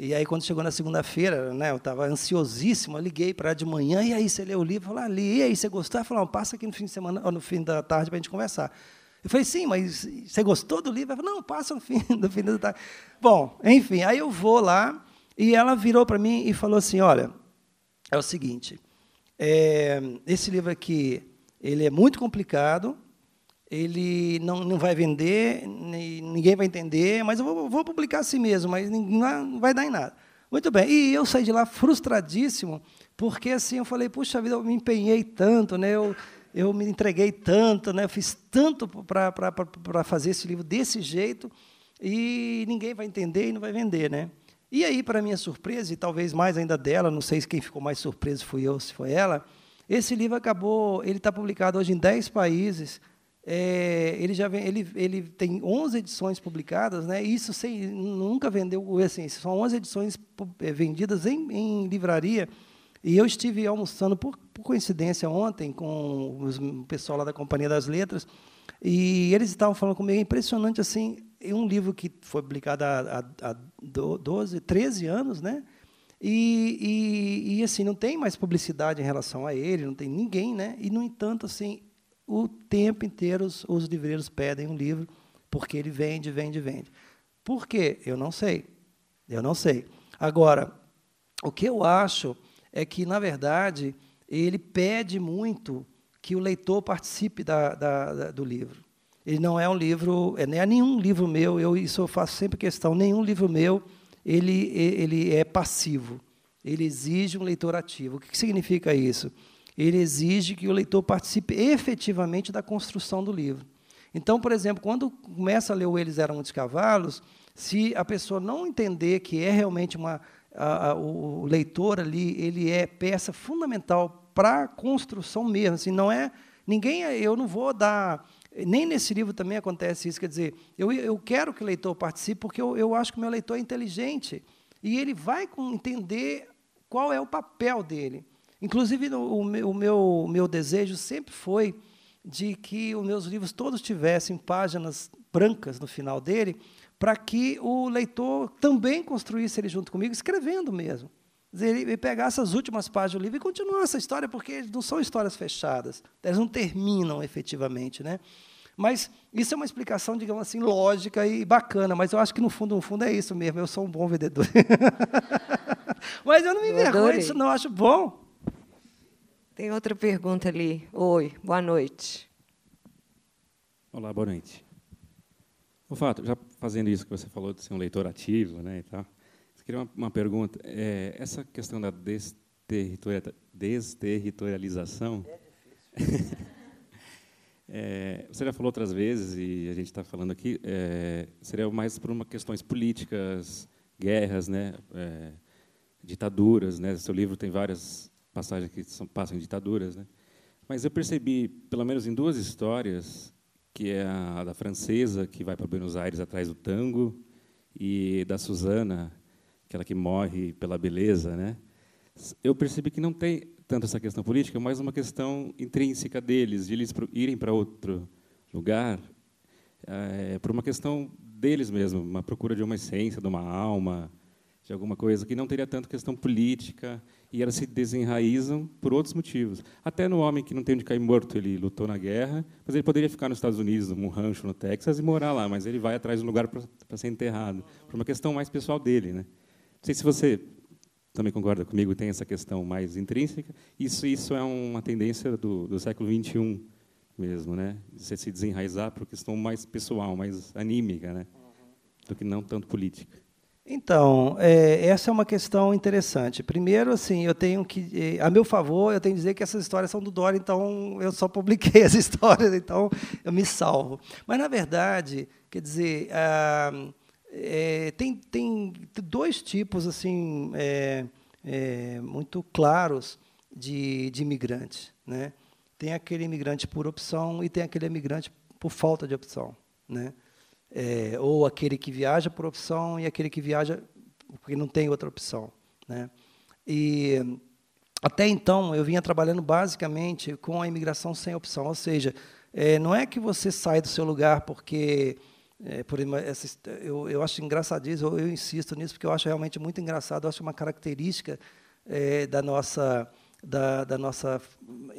E aí, quando chegou na segunda-feira, né, eu estava ansiosíssimo, eu liguei para de manhã, e aí você leu o livro? Falei, ah, li, e aí você gostou? Ela falou, passa aqui no fim de semana, ou no fim da tarde para a gente conversar. Eu falei, sim, mas você gostou do livro? Ela falou, não, passa o fim do fim do tarde. Bom, enfim, aí eu vou lá e ela virou para mim e falou assim, olha, é o seguinte, é, esse livro aqui, ele é muito complicado, ele não, não vai vender, ninguém vai entender, mas eu vou, vou publicar assim mesmo, mas não vai dar em nada. Muito bem, e eu saí de lá frustradíssimo, porque assim eu falei, puxa vida, eu me empenhei tanto, né? Eu eu me entreguei tanto, né? eu fiz tanto para fazer esse livro desse jeito, e ninguém vai entender e não vai vender. Né? E aí, para minha surpresa, e talvez mais ainda dela, não sei se quem ficou mais surpreso fui eu, se foi ela, esse livro acabou, ele está publicado hoje em 10 países, é, ele já vem, ele, ele tem 11 edições publicadas, né? Isso sem, nunca vendeu, assim, são 11 edições é, vendidas em, em livraria e eu estive almoçando, por, por coincidência, ontem com o pessoal lá da Companhia das Letras, e eles estavam falando comigo, é impressionante, assim, um livro que foi publicado há, há, há 12, 13 anos, né? E, e, e, assim, não tem mais publicidade em relação a ele, não tem ninguém, né? E, no entanto, assim, o tempo inteiro os, os livreiros pedem um livro, porque ele vende, vende, vende. Por quê? Eu não sei. Eu não sei. Agora, o que eu acho é que, na verdade, ele pede muito que o leitor participe da, da, da, do livro. Ele não é um livro, é, nem é nenhum livro meu, eu, isso eu faço sempre questão, nenhum livro meu ele, ele é passivo. Ele exige um leitor ativo. O que, significa isso? Ele exige que o leitor participe efetivamente da construção do livro. Então, por exemplo, quando começa a ler o Eles Eram Muitos Cavalos, se a pessoa não entender que é realmente uma o leitor ali, ele é peça fundamental para a construção mesmo. Assim, não é ninguém, eu não vou dar nem nesse livro também acontece isso. Quer dizer, eu, eu quero que o leitor participe, porque eu, eu acho que o meu leitor é inteligente. E ele vai entender qual é o papel dele. Inclusive, o, meu, o meu, meu desejo sempre foi de que os meus livros todos tivessem páginas brancas no final dele, para que o leitor também construísse ele junto comigo, escrevendo mesmo. Ele pegasse as últimas páginas do livro e continuar essa história, porque não são histórias fechadas, elas não terminam efetivamente. Né? Mas isso é uma explicação, digamos assim, lógica e bacana, mas eu acho que no fundo, no fundo é isso mesmo, eu sou um bom vendedor. mas eu não me envergonho disso, não, acho bom. Tem outra pergunta ali. Oi, boa noite. Olá, boa noite. O fato, já fazendo isso que você falou de ser um leitor ativo, né, e tal, eu queria uma, uma pergunta. É, essa questão da desterritorialização, é desterritorialização é, você já falou outras vezes e a gente está falando aqui, é, seria mais por uma questões políticas, guerras, né, é, ditaduras, né. Seu livro tem várias passagens que são, passam em ditaduras, né. Mas eu percebi, pelo menos em duas histórias, que é a da francesa, que vai para Buenos Aires atrás do tango, e da Susana, aquela que morre pela beleza. Né? Eu percebi que não tem tanto essa questão política, é mas uma questão intrínseca deles, de eles irem para outro lugar, é, por uma questão deles mesmo, uma procura de uma essência, de uma alma, de alguma coisa que não teria tanto questão política e elas se desenraizam por outros motivos. Até no homem que não tem onde cair morto, ele lutou na guerra, mas ele poderia ficar nos Estados Unidos, num rancho no Texas, e morar lá, mas ele vai atrás de um lugar para ser enterrado, por uma questão mais pessoal dele. Né? Não sei se você também concorda comigo, tem essa questão mais intrínseca. Isso, isso é uma tendência do, do século XXI mesmo, né? Você se desenraizar por questão mais pessoal, mais anímica, né? Uhum. Do que não tanto política. Então, é, essa é uma questão interessante. Primeiro, assim, eu tenho que, é, a meu favor, eu tenho que dizer que essas histórias são do Dória, então eu só publiquei as histórias, então eu me salvo. Mas, na verdade, quer dizer, ah, é, tem, tem dois tipos assim é, é muito claros de, de imigrante. Né? Tem aquele imigrante por opção e tem aquele imigrante por falta de opção. Né? É, ou aquele que viaja por opção e aquele que viaja porque não tem outra opção. Né? E até então eu vinha trabalhando basicamente com a imigração sem opção, ou seja, é, não é que você sai do seu lugar porque é, por essa, eu, eu acho engraçadíssimo, eu, eu, insisto nisso porque eu acho realmente muito engraçado, eu acho uma característica é, da nossa da, da nossa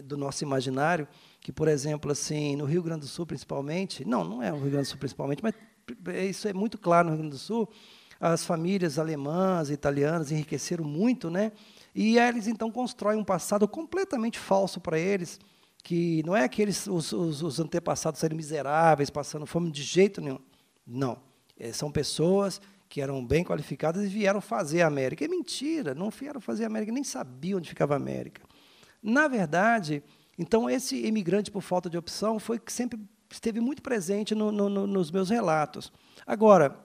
do nosso imaginário que, por exemplo, assim, no Rio Grande do Sul, principalmente, não, não é no Rio Grande do Sul, principalmente, mas é, isso é muito claro no Rio Grande do Sul, as famílias alemãs, italianas enriqueceram muito, né? E eles então constroem um passado completamente falso para eles, que não é aqueles os, os, os antepassados eram miseráveis, passando fome de jeito nenhum. Não. É, são pessoas que eram bem qualificadas e vieram fazer a América. É mentira, não vieram fazer a América, nem sabiam onde ficava a América. Na verdade, então, esse imigrante, por falta de opção, foi que sempre esteve muito presente no, no, no, nos meus relatos. Agora,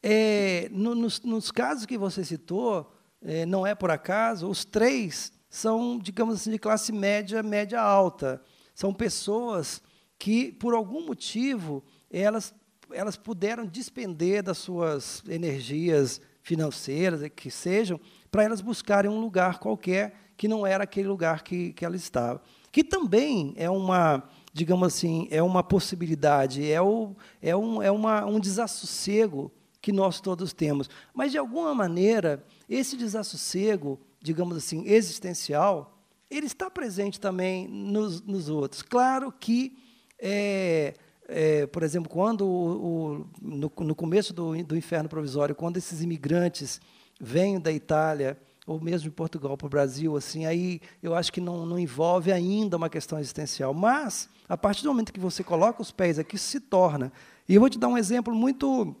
é, nos, nos, casos que você citou, é, não é por acaso, os três são, digamos assim, de classe média, média alta. São pessoas que, por algum motivo, elas, elas puderam despender das suas energias financeiras, é que sejam, para elas buscarem um lugar qualquer que não era aquele lugar que, que ela estava. Que também é uma, digamos assim, é uma possibilidade, é, o, é, um, é uma, um desassossego que nós todos temos. Mas, de alguma maneira, esse desassossego, digamos assim, existencial, ele está presente também nos, nos outros. Claro que, é, é, por exemplo, quando o, o, no, no, começo do, do inferno provisório, quando esses imigrantes vêm da Itália ou mesmo de Portugal para o Brasil, assim, aí eu acho que não, não envolve ainda uma questão existencial. Mas, a partir do momento que você coloca os pés aqui, se torna. E eu vou te dar um exemplo muito,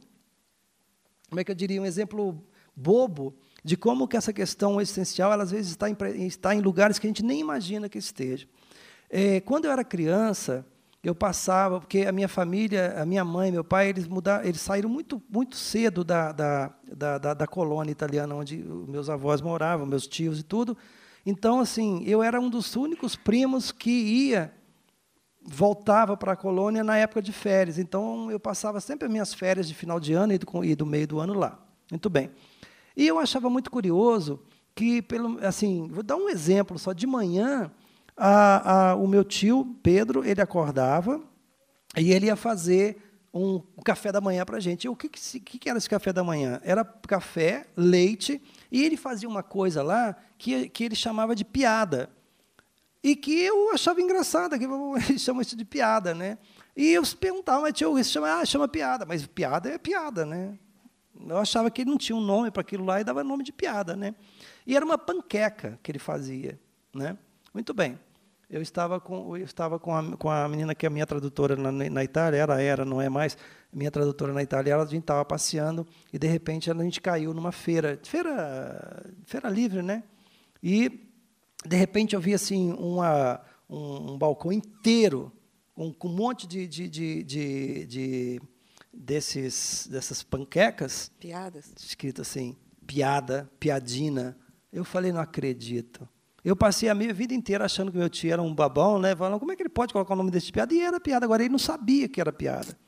como é que eu diria, um exemplo bobo de como que essa questão existencial, ela, às vezes, está em, está em lugares que a gente nem imagina que esteja. É, quando eu era criança, eu passava, porque a minha família, a minha mãe, meu pai, eles mudaram, eles saíram muito, muito cedo da, da, da, da, colônia italiana onde meus avós moravam, meus tios e tudo. Então, assim, eu era um dos únicos primos que ia, voltava para a colônia na época de férias. Então, eu passava sempre as minhas férias de final de ano e do, e do meio do ano lá. Muito bem. E eu achava muito curioso que, pelo, assim, vou dar um exemplo só. De manhã, a, a, o meu tio, Pedro, ele acordava e ele ia fazer um café da manhã para a gente. O que, que, que, era esse café da manhã? Era café, leite, e ele fazia uma coisa lá que, que ele chamava de piada. E que eu achava engraçada, que ele chama isso de piada, né? E eu perguntava, mas tio, isso chama, ah, chama piada, mas piada é piada, né? Eu achava que ele não tinha um nome para aquilo lá e dava nome de piada, né? E era uma panqueca que ele fazia, né? Muito bem eu estava com, eu estava com, a, com a menina que é minha tradutora na, na Itália, era, era, não é mais, minha tradutora na Itália, ela, a gente estava passeando e, de repente, a gente caiu numa feira, feira, feira livre, né? E, de repente, eu vi assim, uma, um, um balcão inteiro um, com um monte de, de, de, de, de desses, dessas panquecas. Piadas. Escrito assim, piada, piadina. Eu falei, não acredito. Eu passei a minha vida inteira achando que meu tio era um babão, né? Falando, como é que ele pode colocar o nome desse piada? E era piada, agora ele não sabia que era piada.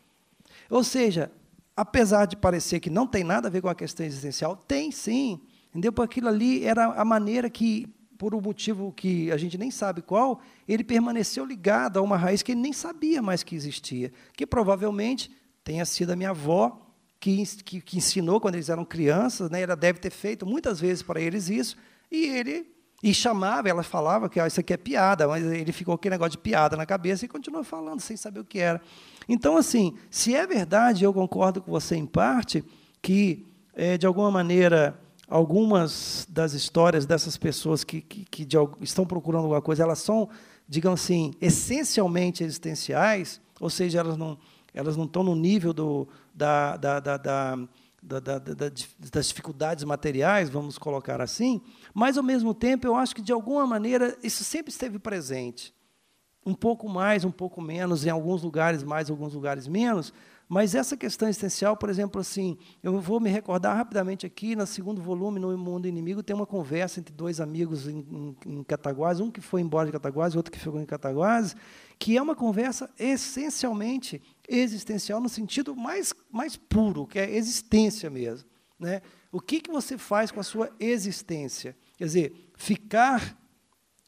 Ou seja, apesar de parecer que não tem nada a ver com a questão existencial, tem sim. Entendeu? Porque aquilo ali era a maneira que, por um motivo que a gente nem sabe qual, ele permaneceu ligado a uma raiz que ele nem sabia mais que existia. Que provavelmente tenha sido a minha avó, que, que, que ensinou quando eles eram crianças, né? ela deve ter feito muitas vezes para eles isso, e ele e chamava, ela falava que ah, isso aqui é piada, mas ele ficou aquele negócio de piada na cabeça e continuou falando sem saber o que era. Então, assim, se é verdade, eu concordo com você em parte, que, é, de alguma maneira, algumas das histórias dessas pessoas que, que, que de, estão procurando alguma coisa, elas são, digamos assim, essencialmente existenciais, ou seja, elas não, elas não estão no nível do, da, da, da, da da, da, da, das dificuldades materiais, vamos colocar assim, mas ao mesmo tempo eu acho que de alguma maneira isso sempre esteve presente. Um pouco mais, um pouco menos, em alguns lugares mais, alguns lugares menos, mas essa questão essencial, por exemplo, assim, eu vou me recordar rapidamente aqui, no segundo volume, no Mundo Inimigo, tem uma conversa entre dois amigos em, em, em Cataguases, um que foi embora de Cataguases, outro que ficou em Cataguases, que é uma conversa essencialmente existencial no sentido mais, mais puro, que é existência mesmo. Né? O que, que você faz com a sua existência? Quer dizer, ficar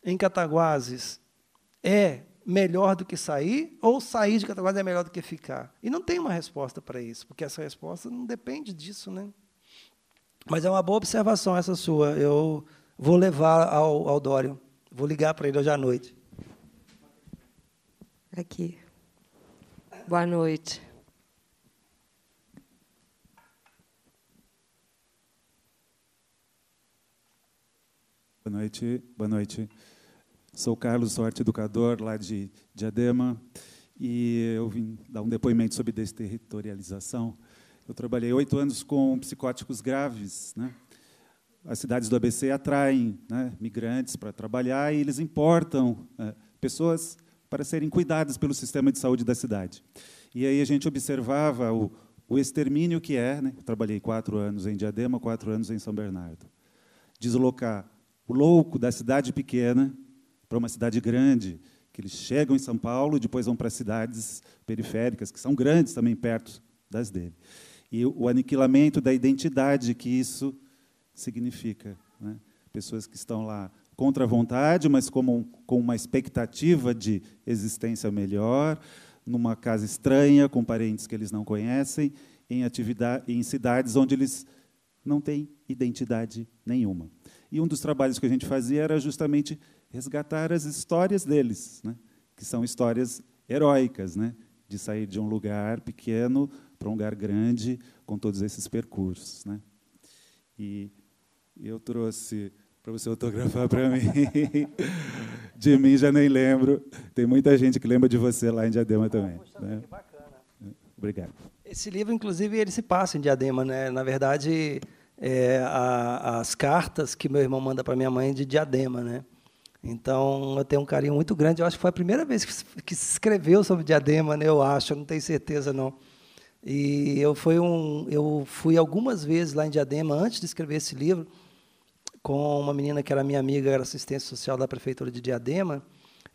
em Cataguases é melhor do que sair ou sair de Cataguases é melhor do que ficar? E não tem uma resposta para isso, porque essa resposta não depende disso, né? Mas é uma boa observação essa sua. Eu vou levar ao, ao Dório, vou ligar para ele hoje à noite aqui. Boa noite. Boa noite, boa noite. Sou Carlos Sorte, educador lá de Diadema, e eu vim dar um depoimento sobre desterritorialização. Eu trabalhei oito anos com psicóticos graves, né? as cidades do ABC atraem né, migrantes para trabalhar e eles importam é, pessoas para serem cuidadas pelo sistema de saúde da cidade. E aí a gente observava o, o extermínio que é, né? trabalhei quatro anos em Diadema, quatro anos em São Bernardo, deslocar o louco da cidade pequena para uma cidade grande, que eles chegam em São Paulo e depois vão para cidades periféricas, que são grandes também perto das dele. E o aniquilamento da identidade que isso significa. Né? Pessoas que estão lá contra a vontade, mas como, com uma expectativa de existência melhor, numa casa estranha, com parentes que eles não conhecem, em, atividade, em cidades onde eles não têm identidade nenhuma. E um dos trabalhos que a gente fazia era justamente resgatar as histórias deles, né? que são histórias heróicas, né? de sair de um lugar pequeno para um lugar grande com todos esses percursos. Né? E eu trouxe para você autografar para mim. de mim já nem lembro. Tem muita gente que lembra de você lá em Diadema também. Ah, né? Que bacana. Obrigado. Esse livro, inclusive, ele se passa em Diadema, né? Na verdade, é, a, as cartas que meu irmão manda para minha mãe de Diadema, né? Então, eu tenho um carinho muito grande. Eu acho que foi a primeira vez que, que se escreveu sobre Diadema, né? Eu acho, eu não tenho certeza não. E eu fui um, eu fui algumas vezes lá em Diadema antes de escrever esse livro com uma menina que era minha amiga, era assistente social da prefeitura de Diadema,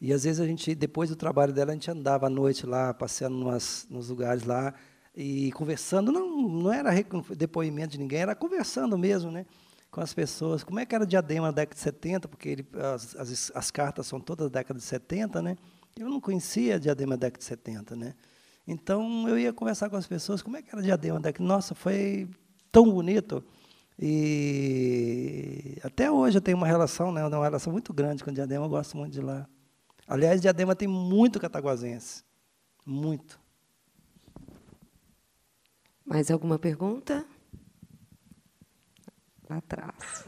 e às vezes a gente, depois do trabalho dela, a gente andava à noite lá, passeando nos lugares lá e conversando. Não, não era depoimento de ninguém, era conversando mesmo, né? Com as pessoas. Como é que era diadema na década de 70? Porque ele, as, as, as, cartas são todas da década de 70, né? Eu não conhecia diadema década de 70, né? Então eu ia conversar com as pessoas, como é que era diadema da década? Nossa, foi tão bonito. E até hoje eu tenho uma relação, né, uma relação muito grande com Diadema, eu gosto muito de lá. Aliás, Diadema tem muito cataguazense. Muito. Mais alguma pergunta? Lá atrás.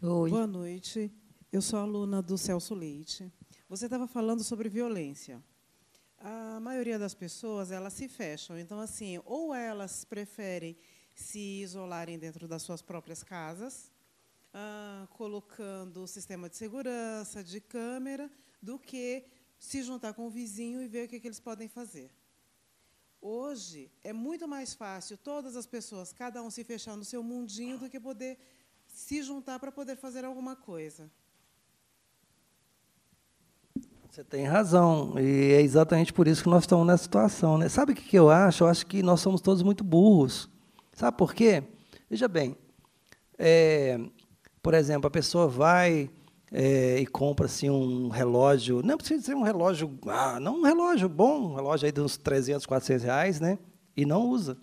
Oi. Boa noite. Eu sou aluna do Celso Leite. Você estava falando sobre violência a maioria das pessoas elas se fecham. Então, assim, ou elas preferem se isolarem dentro das suas próprias casas, ah, colocando o sistema de segurança, de câmera, do que se juntar com o vizinho e ver o que, é que eles podem fazer. Hoje é muito mais fácil todas as pessoas, cada um se fechar no seu mundinho, do que poder se juntar para poder fazer alguma coisa. Você tem razão. E é exatamente por isso que nós estamos nessa situação. Né? Sabe o que eu acho? Eu acho que nós somos todos muito burros. Sabe por quê? Veja bem. É, por exemplo, a pessoa vai é, e compra assim, um relógio. Não precisa ser um relógio. Ah, não um relógio bom, um relógio aí de uns 300, 400 reais, né? E não usa.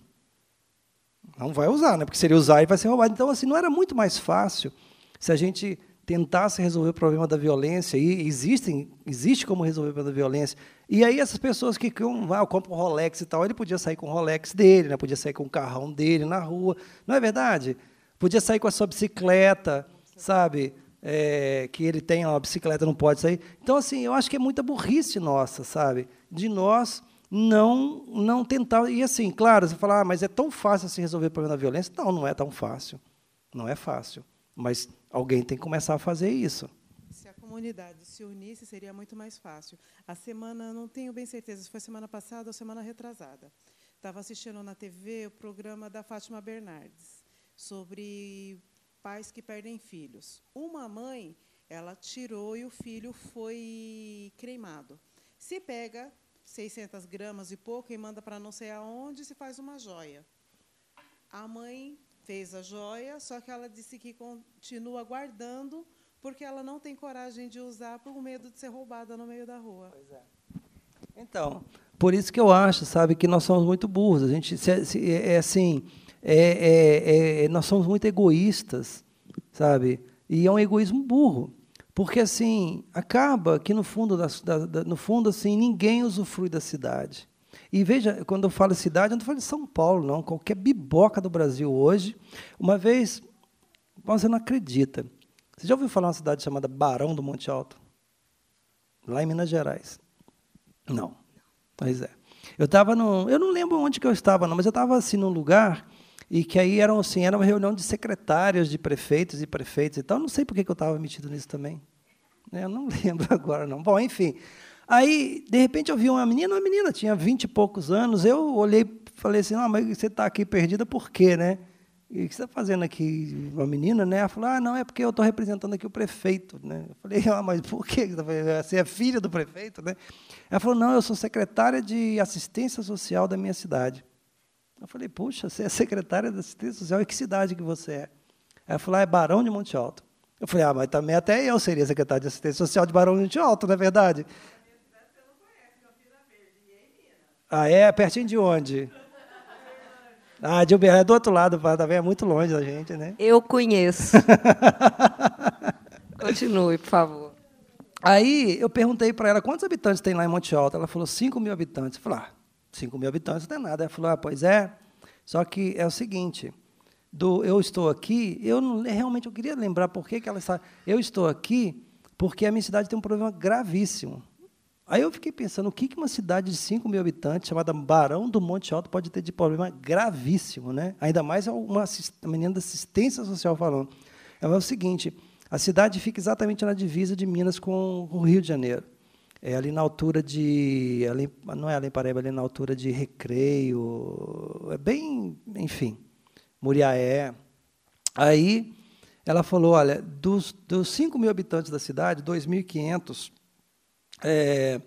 Não vai usar, né? Porque se ele usar, ele vai ser roubado. Então, assim, não era muito mais fácil se a gente tentasse resolver o problema da violência, e existem, existe como resolver o problema da violência. E aí essas pessoas que compram, ah, eu compro um Rolex e tal, ele podia sair com o Rolex dele, né? podia sair com o carrão dele na rua, não é verdade? Podia sair com a sua bicicleta, sabe? É, que ele tem uma bicicleta, não pode sair. Então, assim, eu acho que é muita burrice nossa, sabe? De nós não não tentar. E assim, claro, você fala, ah, mas é tão fácil assim resolver o problema da violência. Não, não é tão fácil. Não é fácil. Mas alguém tem que começar a fazer isso. Se a comunidade se unisse, seria muito mais fácil. A semana, não tenho bem certeza se foi semana passada ou semana retrasada. Estava assistindo na TV o programa da Fátima Bernardes sobre pais que perdem filhos. Uma mãe, ela tirou e o filho foi cremado. Se pega 600 gramas e pouco e manda para não sei aonde, se faz uma joia. A mãe fez a joia, só que ela disse que continua guardando porque ela não tem coragem de usar por medo de ser roubada no meio da rua. Pois é. Então, por isso que eu acho, sabe, que nós somos muito burros. A gente se, se, é, é assim, é, é, é, é, nós somos muito egoístas, sabe? E é um egoísmo burro, porque assim acaba que no fundo das, da, da, no fundo assim ninguém usufrui da cidade. E veja, quando eu falo cidade, eu não falo de São Paulo, não. Qualquer biboca do Brasil hoje. Uma vez, você não acredita. Você já ouviu falar de uma cidade chamada Barão do Monte Alto? Lá em Minas Gerais. Não. Pois é. Eu estava no. Eu não lembro onde que eu estava, não, mas eu estava assim num lugar e que aí eram assim, era uma reunião de secretários de prefeitos e prefeitos e tal. Não sei por que, que eu estava metido nisso também. Eu não lembro agora, não. Bom, enfim. Aí, de repente, eu vi uma menina, uma menina tinha vinte e poucos anos. Eu olhei e falei assim: não, mas você está aqui perdida por quê, né? E o que você está fazendo aqui, uma menina, né? Ela falou, ah, não, é porque eu estou representando aqui o prefeito, né? Eu falei, ah, mas por quê? Tá você é filha do prefeito, né? Ela falou, não, eu sou secretária de assistência social da minha cidade. Eu falei, puxa, você é secretária de assistência social, e que cidade que você é? Ela falou, ah, é Barão de Monte Alto. Eu falei, ah, mas também até eu seria secretária de assistência social de Barão de Monte Alto, não é verdade? Ah, é? Pertinho de onde? Ah, de Uberlândia, é do outro lado, também É muito longe da gente, né? Eu conheço. Continue, por favor. Aí eu perguntei para ela quantos habitantes tem lá em Monte Alto. Ela falou 5 mil habitantes. Eu falei, ah, 5 mil habitantes não é nada. Ela falou, ah, pois é. Só que é o seguinte, do eu estou aqui, eu não, realmente eu queria lembrar por que, que ela está. Eu estou aqui porque a minha cidade tem um problema gravíssimo. Aí eu fiquei pensando, o que uma cidade de 5 mil habitantes, chamada Barão do Monte Alto, pode ter de problema gravíssimo, né? Ainda mais é uma menina da assistência social falando. É o seguinte, a cidade fica exatamente na divisa de Minas com o Rio de Janeiro. É ali na altura de... É ali, não é ali em Paraíba, é ali na altura de Recreio. É bem... Enfim, Muriaé. Aí ela falou, olha, dos, dos 5 mil habitantes da cidade, 2.500 é,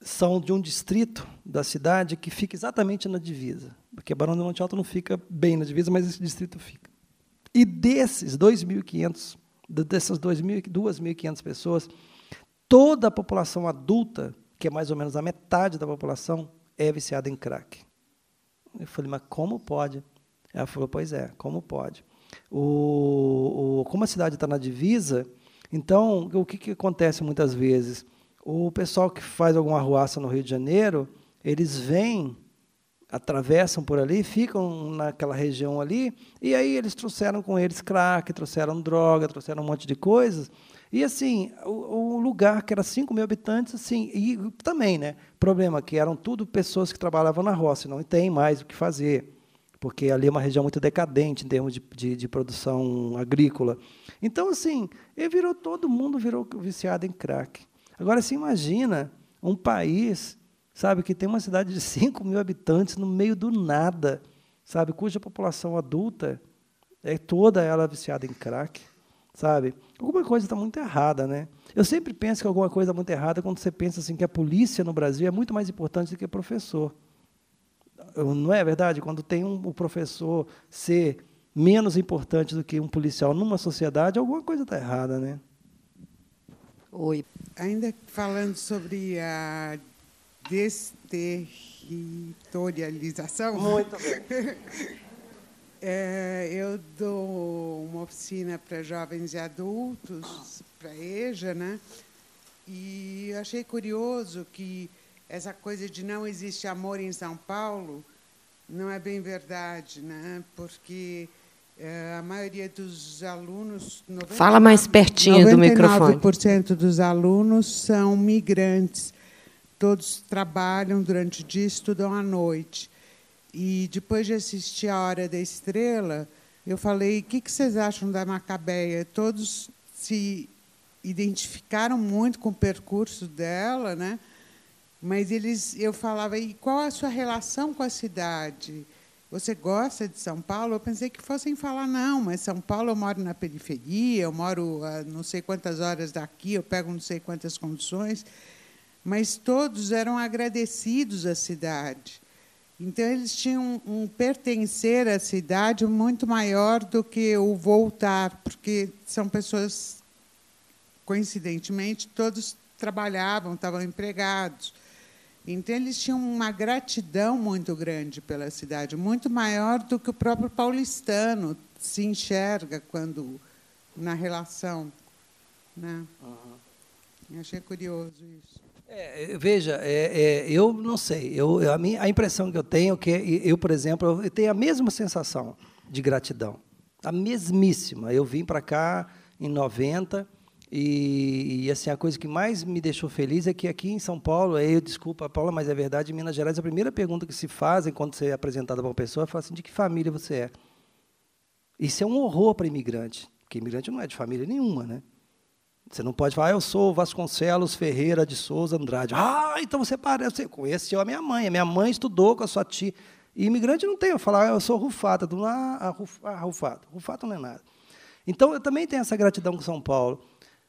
são de um distrito da cidade que fica exatamente na divisa. Porque Barão do Monte Alto não fica bem na divisa, mas esse distrito fica. E desses 2.500, dessas 2.500 pessoas, toda a população adulta, que é mais ou menos a metade da população, é viciada em crack. Eu falei, mas como pode? Ela falou, pois é, como pode? O, o como a cidade está na divisa, então o que, que acontece muitas vezes? O pessoal que faz alguma arruaça no Rio de Janeiro, eles vêm, atravessam por ali, ficam naquela região ali, e aí eles trouxeram com eles crack, trouxeram droga, trouxeram um monte de coisas. E assim, o, o lugar que era 5 mil habitantes, assim, e também, né? Problema que eram tudo pessoas que trabalhavam na roça, não tem mais o que fazer porque ali é uma região muito decadente em termos de, de, de, produção agrícola. Então, assim, ele virou, todo mundo virou viciado em crack. Agora se imagina um país, sabe, que tem uma cidade de 5 mil habitantes no meio do nada, sabe, cuja população adulta é toda ela viciada em crack, sabe? Alguma coisa está muito errada, né? Eu sempre penso que alguma coisa está é muito errada quando você pensa assim que a polícia no Brasil é muito mais importante do que o professor. Não é verdade? Quando tem um, o professor ser menos importante do que um policial numa sociedade, alguma coisa está errada, né? Oi. Ainda falando sobre a desterritorialização. Muito bem. é, eu dou uma oficina para jovens e adultos, para EJA, né? E achei curioso que essa coisa de não existe amor em São Paulo não é bem verdade, né? Porque é, a maioria dos alunos. 90, Fala mais pertinho do microfone. 99% dos alunos são migrantes. Todos trabalham durante o dia, estudam à noite. E depois de assistir A Hora da Estrela, eu falei: o que, vocês acham da Macabeia? Todos se identificaram muito com o percurso dela, né? Mas eles, eu falava: e qual a sua relação com a cidade? Você gosta de São Paulo? Eu pensei que fossem falar, não, mas São Paulo eu moro na periferia, eu moro a não sei quantas horas daqui, eu pego não sei quantas condições. Mas todos eram agradecidos à cidade. Então, eles tinham um pertencer à cidade muito maior do que o voltar, porque são pessoas, coincidentemente, todos trabalhavam, estavam empregados. Então, eles tinham uma gratidão muito grande pela cidade, muito maior do que o próprio paulistano se enxerga quando na relação. Né? Uhum. Achei curioso isso. É, é, veja, é, é, eu não sei. Eu, a, minha, a impressão que eu tenho é que eu, por exemplo, eu tenho a mesma sensação de gratidão. A mesmíssima. Eu vim para cá em 90 e, e, assim a coisa que mais me deixou feliz é que aqui em São Paulo, eu desculpa, Paula, mas é verdade, em Minas Gerais a primeira pergunta que se fazem quando você é apresentado para uma pessoa é falar assim, de que família você é? Isso é um horror para imigrante, porque imigrante não é de família nenhuma, né? Você não pode falar, ah, eu sou Vasconcelos Ferreira de Souza Andrade. Ah, então você parece, você conheceu a minha mãe, a minha mãe estudou com a sua tia. E imigrante não tem, eu falar, ah, eu sou Rufata, do ah, ah, Rufato, ah, Rufato não é nada. Então eu também tenho essa gratidão com São Paulo.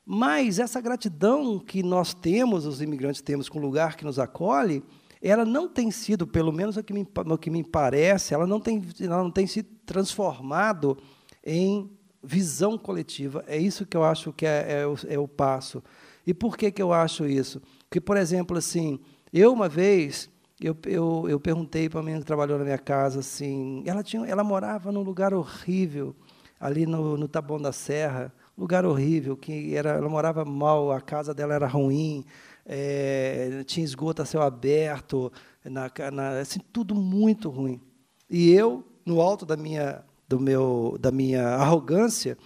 Mas essa gratidão que nós temos, os imigrantes temos com o lugar que nos acolhe, ela não tem sido, pelo menos é o que me, é o que me parece, ela não, tem, ela não tem se transformado em visão coletiva. É isso que eu acho que é, é, o, é o passo. E por que, que eu acho isso? Porque, por exemplo, assim, eu uma vez eu, eu, eu perguntei para a menina que trabalhou na minha casa, assim, ela, tinha, ela morava num lugar horrível, ali no, no Taboão da Serra, lugar horrível, que era, ela morava mal, a casa dela era ruim, é, tinha esgoto a céu aberto, na, na, assim, tudo muito ruim. E eu, no alto da minha, do meu, da minha arrogância,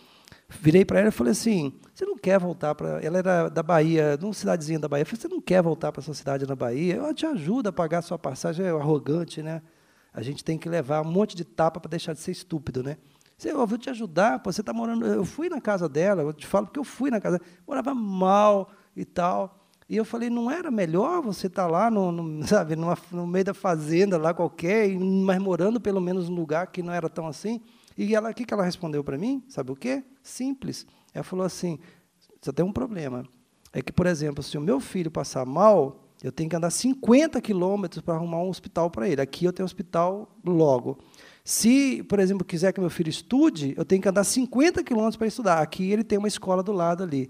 virei para ela e falei assim: você não quer voltar para. Ela era da Bahia, de uma cidadezinha da Bahia. Eu falei: você não quer voltar para sua cidade na Bahia? eu te ajudo a pagar a sua passagem, é arrogante, né? A gente tem que levar um monte de tapa para deixar de ser estúpido, né? Você, eu vou te ajudar, pô, você está morando. Eu fui na casa dela, eu te falo porque eu fui na casa dela, morava mal e tal. E eu falei, não era melhor você estar tá lá, no, no sabe, numa, no meio da fazenda lá qualquer, mas morando pelo menos num lugar que não era tão assim? E ela, o que, que ela respondeu para mim? Sabe o quê? Simples. Ela falou assim: você tem um problema. É que, por exemplo, se o meu filho passar mal, eu tenho que andar 50 quilômetros para arrumar um hospital para ele. Aqui eu tenho hospital logo. Se, por exemplo, quiser que meu filho estude, eu tenho que andar 50 quilômetros para estudar. Aqui ele tem uma escola do lado ali.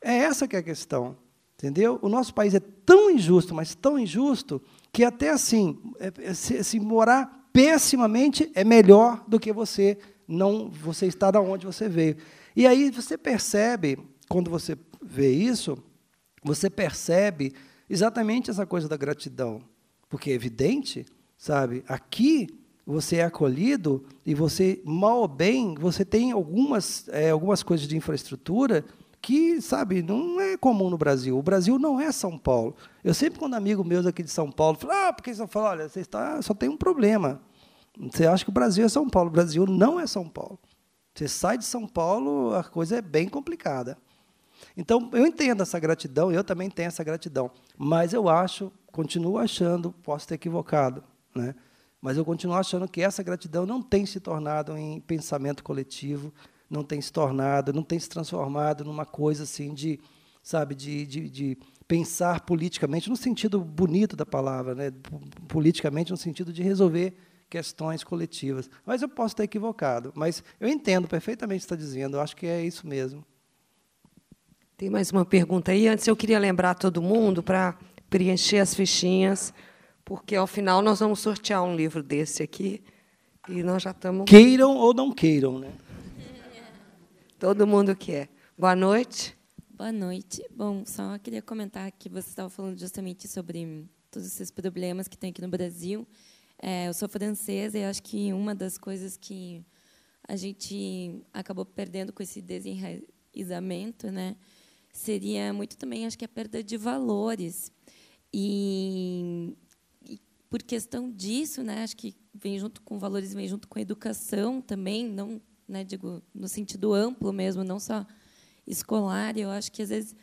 É essa que é a questão. Entendeu? O nosso país é tão injusto, mas tão injusto, que até assim, é, é, se, se morar pessimamente é melhor do que você não você está da onde você veio. E aí você percebe, quando você vê isso, você percebe exatamente essa coisa da gratidão, porque é evidente, sabe? Aqui você é acolhido e você, mal ou bem, você tem algumas, é, algumas coisas de infraestrutura que, sabe, não é comum no Brasil. O Brasil não é São Paulo. Eu sempre, quando amigo meu aqui de São Paulo fala, ah, porque você fala olha, você está, só tem um problema. Você acha que o Brasil é São Paulo. O Brasil não é São Paulo. Você sai de São Paulo, a coisa é bem complicada. Então, eu entendo essa gratidão, eu também tenho essa gratidão, mas eu acho, continuo achando, posso ter equivocado, né? Mas eu continuo achando que essa gratidão não tem se tornado em pensamento coletivo, não tem se tornado, não tem se transformado numa coisa assim de, sabe, de, de, de pensar politicamente, no sentido bonito da palavra, né? politicamente no sentido de resolver questões coletivas. Mas eu posso estar equivocado, mas eu entendo perfeitamente o que está dizendo, eu acho que é isso mesmo. Tem mais uma pergunta aí. Antes, eu queria lembrar todo mundo para preencher as fichinhas porque ao final nós vamos sortear um livro desse aqui e nós já estamos. Queiram ou não queiram, né? Todo mundo quer. Boa noite. Boa noite. Bom, só queria comentar que você estava falando justamente sobre todos esses problemas que tem aqui no Brasil. É, eu sou francesa e acho que uma das coisas que a gente acabou perdendo com esse desenraizamento, né, seria muito também acho que é a perda de valores e por questão disso, né, acho que vem junto com valores, vem junto com educação também, não, né, digo, no sentido amplo mesmo, não só escolar. Eu acho que às vezes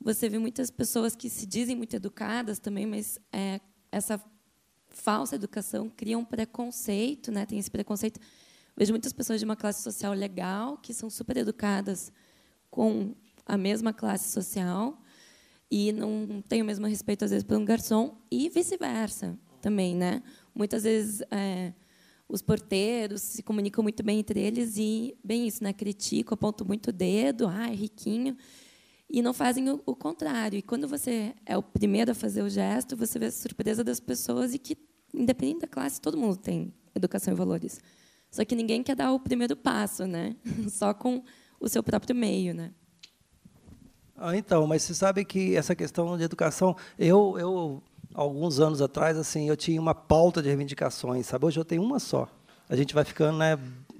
você vê muitas pessoas que se dizem muito educadas também, mas é, essa falsa educação cria um preconceito, né? Tem esse preconceito. Vejo muitas pessoas de uma classe social legal que são super educadas com a mesma classe social e não têm o mesmo respeito às vezes por um garçom e vice-versa também, né? Muitas vezes é, os porteiros se comunicam muito bem entre eles e, bem isso, né? Criticam, apontam muito o dedo, ah, é riquinho, e não fazem o, o contrário. E quando você é o primeiro a fazer o gesto, você vê a surpresa das pessoas e que, independente da classe, todo mundo tem educação e valores. Só que ninguém quer dar o primeiro passo, né? Só com o seu próprio meio, né? Ah, então, mas você sabe que essa questão de educação, eu, eu alguns anos atrás, assim, eu tinha uma pauta de reivindicações, sabe? Hoje eu tenho uma só. A gente vai ficando, né?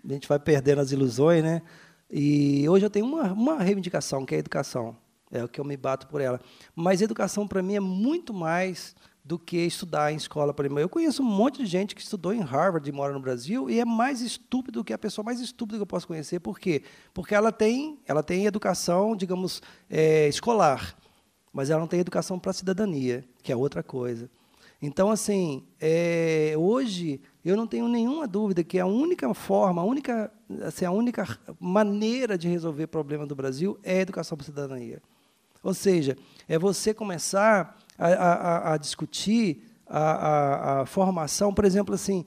A gente vai perdendo as ilusões, né? E hoje eu tenho uma, uma reivindicação, que é a educação. É o que eu me bato por ela. Mas educação, para mim, é muito mais do que estudar em escola primeira. Eu conheço um monte de gente que estudou em Harvard e mora no Brasil e é mais estúpido do que a pessoa mais estúpida que eu posso conhecer. Por quê? Porque ela tem, ela tem educação, digamos, é, escolar mas ela não tem educação para a cidadania, que é outra coisa. Então, assim, é, hoje eu não tenho nenhuma dúvida que a única forma, a única, assim, a única maneira de resolver o problema do Brasil é a educação para a cidadania. Ou seja, é você começar a, a, a discutir a, a, formação, por exemplo, assim,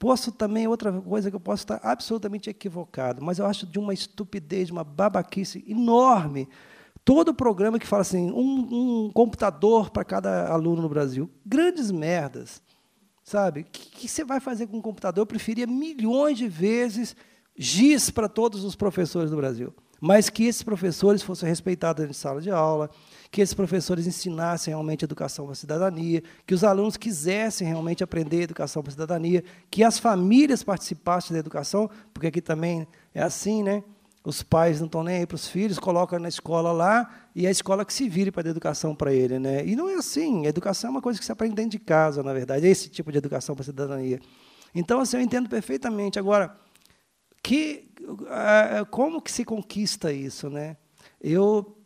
posso também, outra coisa que eu posso estar absolutamente equivocado, mas eu acho de uma estupidez, uma babaquice enorme todo programa que fala assim, um, um computador para cada aluno no Brasil. Grandes merdas. Sabe? O que, que, você vai fazer com um computador? Eu preferia milhões de vezes giz para todos os professores do Brasil. Mas que esses professores fossem respeitados em sala de aula, que esses professores ensinassem realmente educação para a cidadania, que os alunos quisessem realmente aprender educação para a cidadania, que as famílias participassem da educação, porque aqui também é assim, né? Os pais não estão nem aí para os filhos, colocam na escola lá e é a escola que se vire para dar educação para ele. Né? E não é assim. A educação é uma coisa que se aprende dentro de casa, na verdade. É esse tipo de educação para a cidadania. Então, assim, eu entendo perfeitamente. Agora, que, ah, como que se conquista isso? Né? Eu,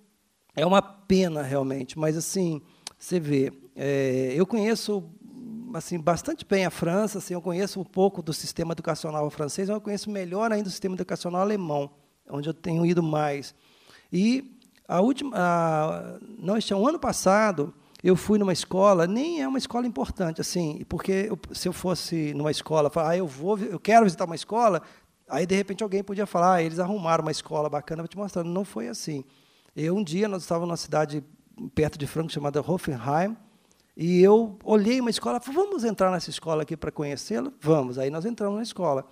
é uma pena, realmente, mas, assim, você vê, é, eu conheço assim, bastante bem a França, assim, eu conheço um pouco do sistema educacional francês, mas eu conheço melhor ainda o sistema educacional alemão onde eu tenho ido mais. E a última, a, não, este é um ano passado, eu fui numa escola, nem é uma escola importante, assim, porque eu, se eu fosse numa escola, falar, ah, eu vou, eu quero visitar uma escola, aí de repente alguém podia falar, ah, eles arrumaram uma escola bacana para te mostrar. Não foi assim. Eu um dia nós estávamos numa cidade perto de Franco chamada Hoffenheim, e eu olhei uma escola, falei, vamos entrar nessa escola aqui para conhecê-la? Vamos. Aí nós entramos na escola.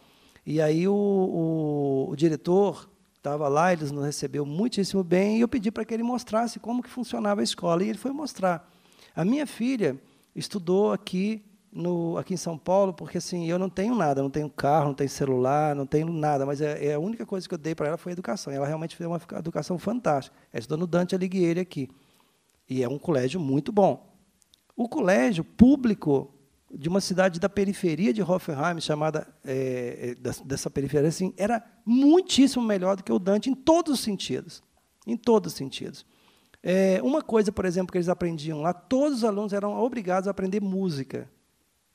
E aí o, o, o diretor Estava lá, eles nos recebeu muitíssimo bem e eu pedi para que ele mostrasse como que funcionava a escola e ele foi mostrar. A minha filha estudou aqui no, aqui em São Paulo, porque assim, eu não tenho nada, não tenho carro, não tenho celular, não tenho nada, mas é, é a única coisa que eu dei para ela foi educação. E ela realmente fez uma educação fantástica. Ela é, estudou no Dante Alighieri aqui. E é um colégio muito bom. O colégio público de uma cidade da periferia de Hoffenheim, chamada é, é dessa periferia, assim, era muitíssimo melhor do que o Dante em todos os sentidos. Em todos os sentidos. É, uma coisa, por exemplo, que eles aprendiam lá, todos os alunos eram obrigados a aprender música.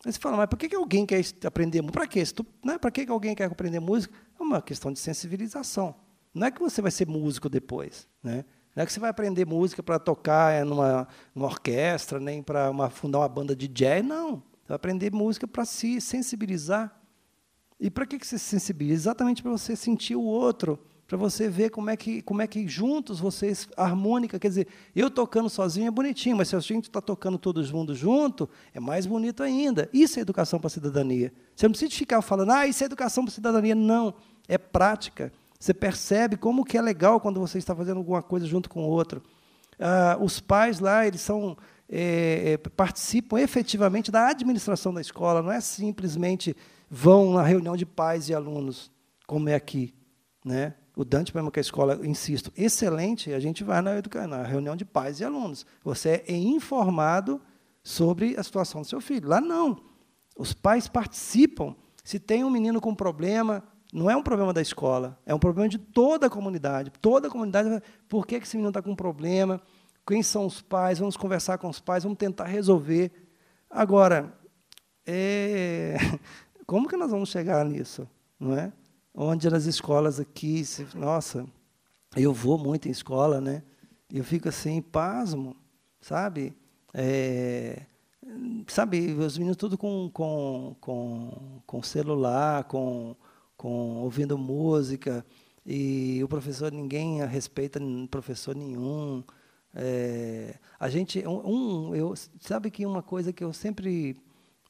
Aí você fala, mas por que, que alguém quer aprender música? Para quê? Né? Para que, que alguém quer aprender música? É uma questão de sensibilização. Não é que você vai ser músico depois. Né? Não é que você vai aprender música para tocar é, numa, numa orquestra, nem para fundar uma banda de jazz, não. Então, aprender música para se sensibilizar. E para que, que você se sensibiliza? Exatamente para você sentir o outro, para você ver como é que como é que juntos vocês harmônica, quer dizer, eu tocando sozinho é bonitinho, mas se a gente está tocando todos mundo junto, é mais bonito ainda. Isso é educação para a cidadania. Você não precisa ficar falando, ah, isso é educação para a cidadania, não. É prática. Você percebe como que é legal quando você está fazendo alguma coisa junto com o outro. Ah, os pais lá, eles são é, é, participam efetivamente da administração da escola, não é simplesmente vão na reunião de pais e alunos, como é aqui. Né? O Dante mesmo que é a escola, insisto, excelente, a gente vai na, na reunião de pais e alunos. Você é informado sobre a situação do seu filho. Lá não. Os pais participam. Se tem um menino com problema, não é um problema da escola, é um problema de toda a comunidade. Toda a comunidade, por que esse menino está com problema? Quem são os pais? Vamos conversar com os pais, vamos tentar resolver. Agora, é, como que nós vamos chegar nisso? Não é? Onde nas escolas aqui, se, nossa, eu vou muito em escola, né? Eu fico assim, pasmo, sabe? É, sabe, os meninos tudo com, com, com, com celular, com, com ouvindo música, e o professor, ninguém respeita professor nenhum. É, a gente, um, eu, sabe que uma coisa que eu sempre,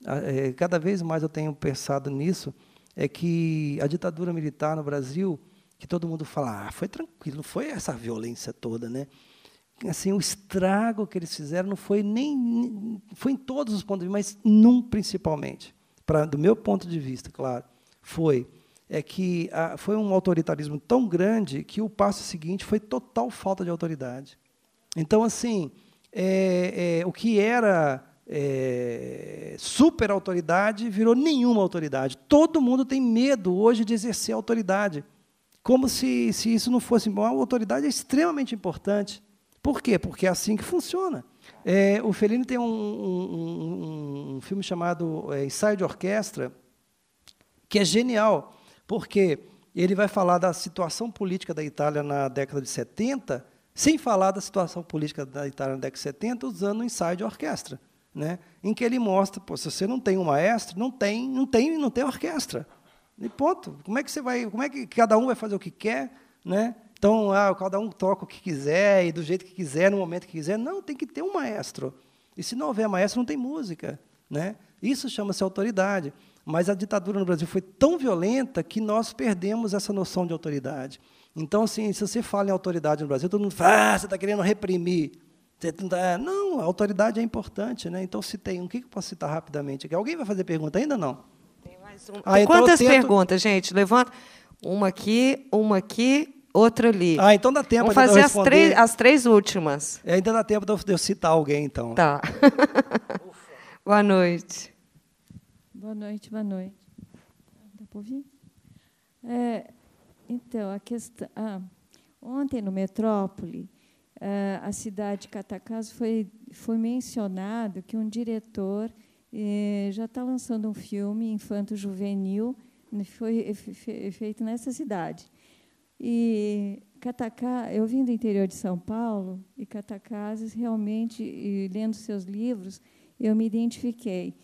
é, cada vez mais eu tenho pensado nisso, é que a ditadura militar no Brasil, que todo mundo fala, ah, foi tranquilo, não foi essa violência toda, né? Assim, o estrago que eles fizeram não foi nem, foi em todos os pontos de vista, mas num principalmente, para do meu ponto de vista, claro, foi é que a, ah, foi um autoritarismo tão grande que o passo seguinte foi total falta de autoridade. Então, assim, é, é, o que era é, super autoridade virou nenhuma autoridade. Todo mundo tem medo hoje de exercer autoridade. Como se, se isso não fosse bom. A autoridade é extremamente importante. Por quê? Porque é assim que funciona. É, o Fellini tem um, um, um, um filme chamado é, Ensaio de Orquestra, que é genial, porque ele vai falar da situação política da Itália na década de 70 sem falar da situação política da Itália na década de 70, usando o ensaio de orquestra, né? em que ele mostra, Pô, se você não tem um maestro, não tem, não tem, não tem orquestra. E ponto. Como é que você vai, como é que cada um vai fazer o que quer, né? Então, ah, cada um toca o que quiser e do jeito que quiser, no momento que quiser. Não, tem que ter um maestro. E se não houver maestro, não tem música, né? Isso chama-se autoridade. Mas a ditadura no Brasil foi tão violenta que nós perdemos essa noção de autoridade. Então, assim, se você fala em autoridade no Brasil, todo mundo fala, ah, você está querendo reprimir. Tá, é, não, a autoridade é importante, né? Então citei um. O que eu posso citar rapidamente aqui? Alguém vai fazer pergunta ainda não? Tem mais um. Ah, então Quantas tento... perguntas, gente? Levanta. Uma aqui, uma aqui, outra ali. Ah, então dá tempo Vamos fazer as três, as três últimas. É, ainda dá tempo de eu citar alguém, então. Tá. boa noite. Boa noite, boa noite. Dá para ouvir? É, então, a questão. Ah, ontem no Metrópole, ah, a cidade de Catacaso foi, foi mencionado que um diretor eh, já está lançando um filme infanto-juvenil, né, foi feito nessa cidade. E Catacá, eu vim do interior de São Paulo, e Catacazes realmente, e, lendo seus livros, eu me identifiquei.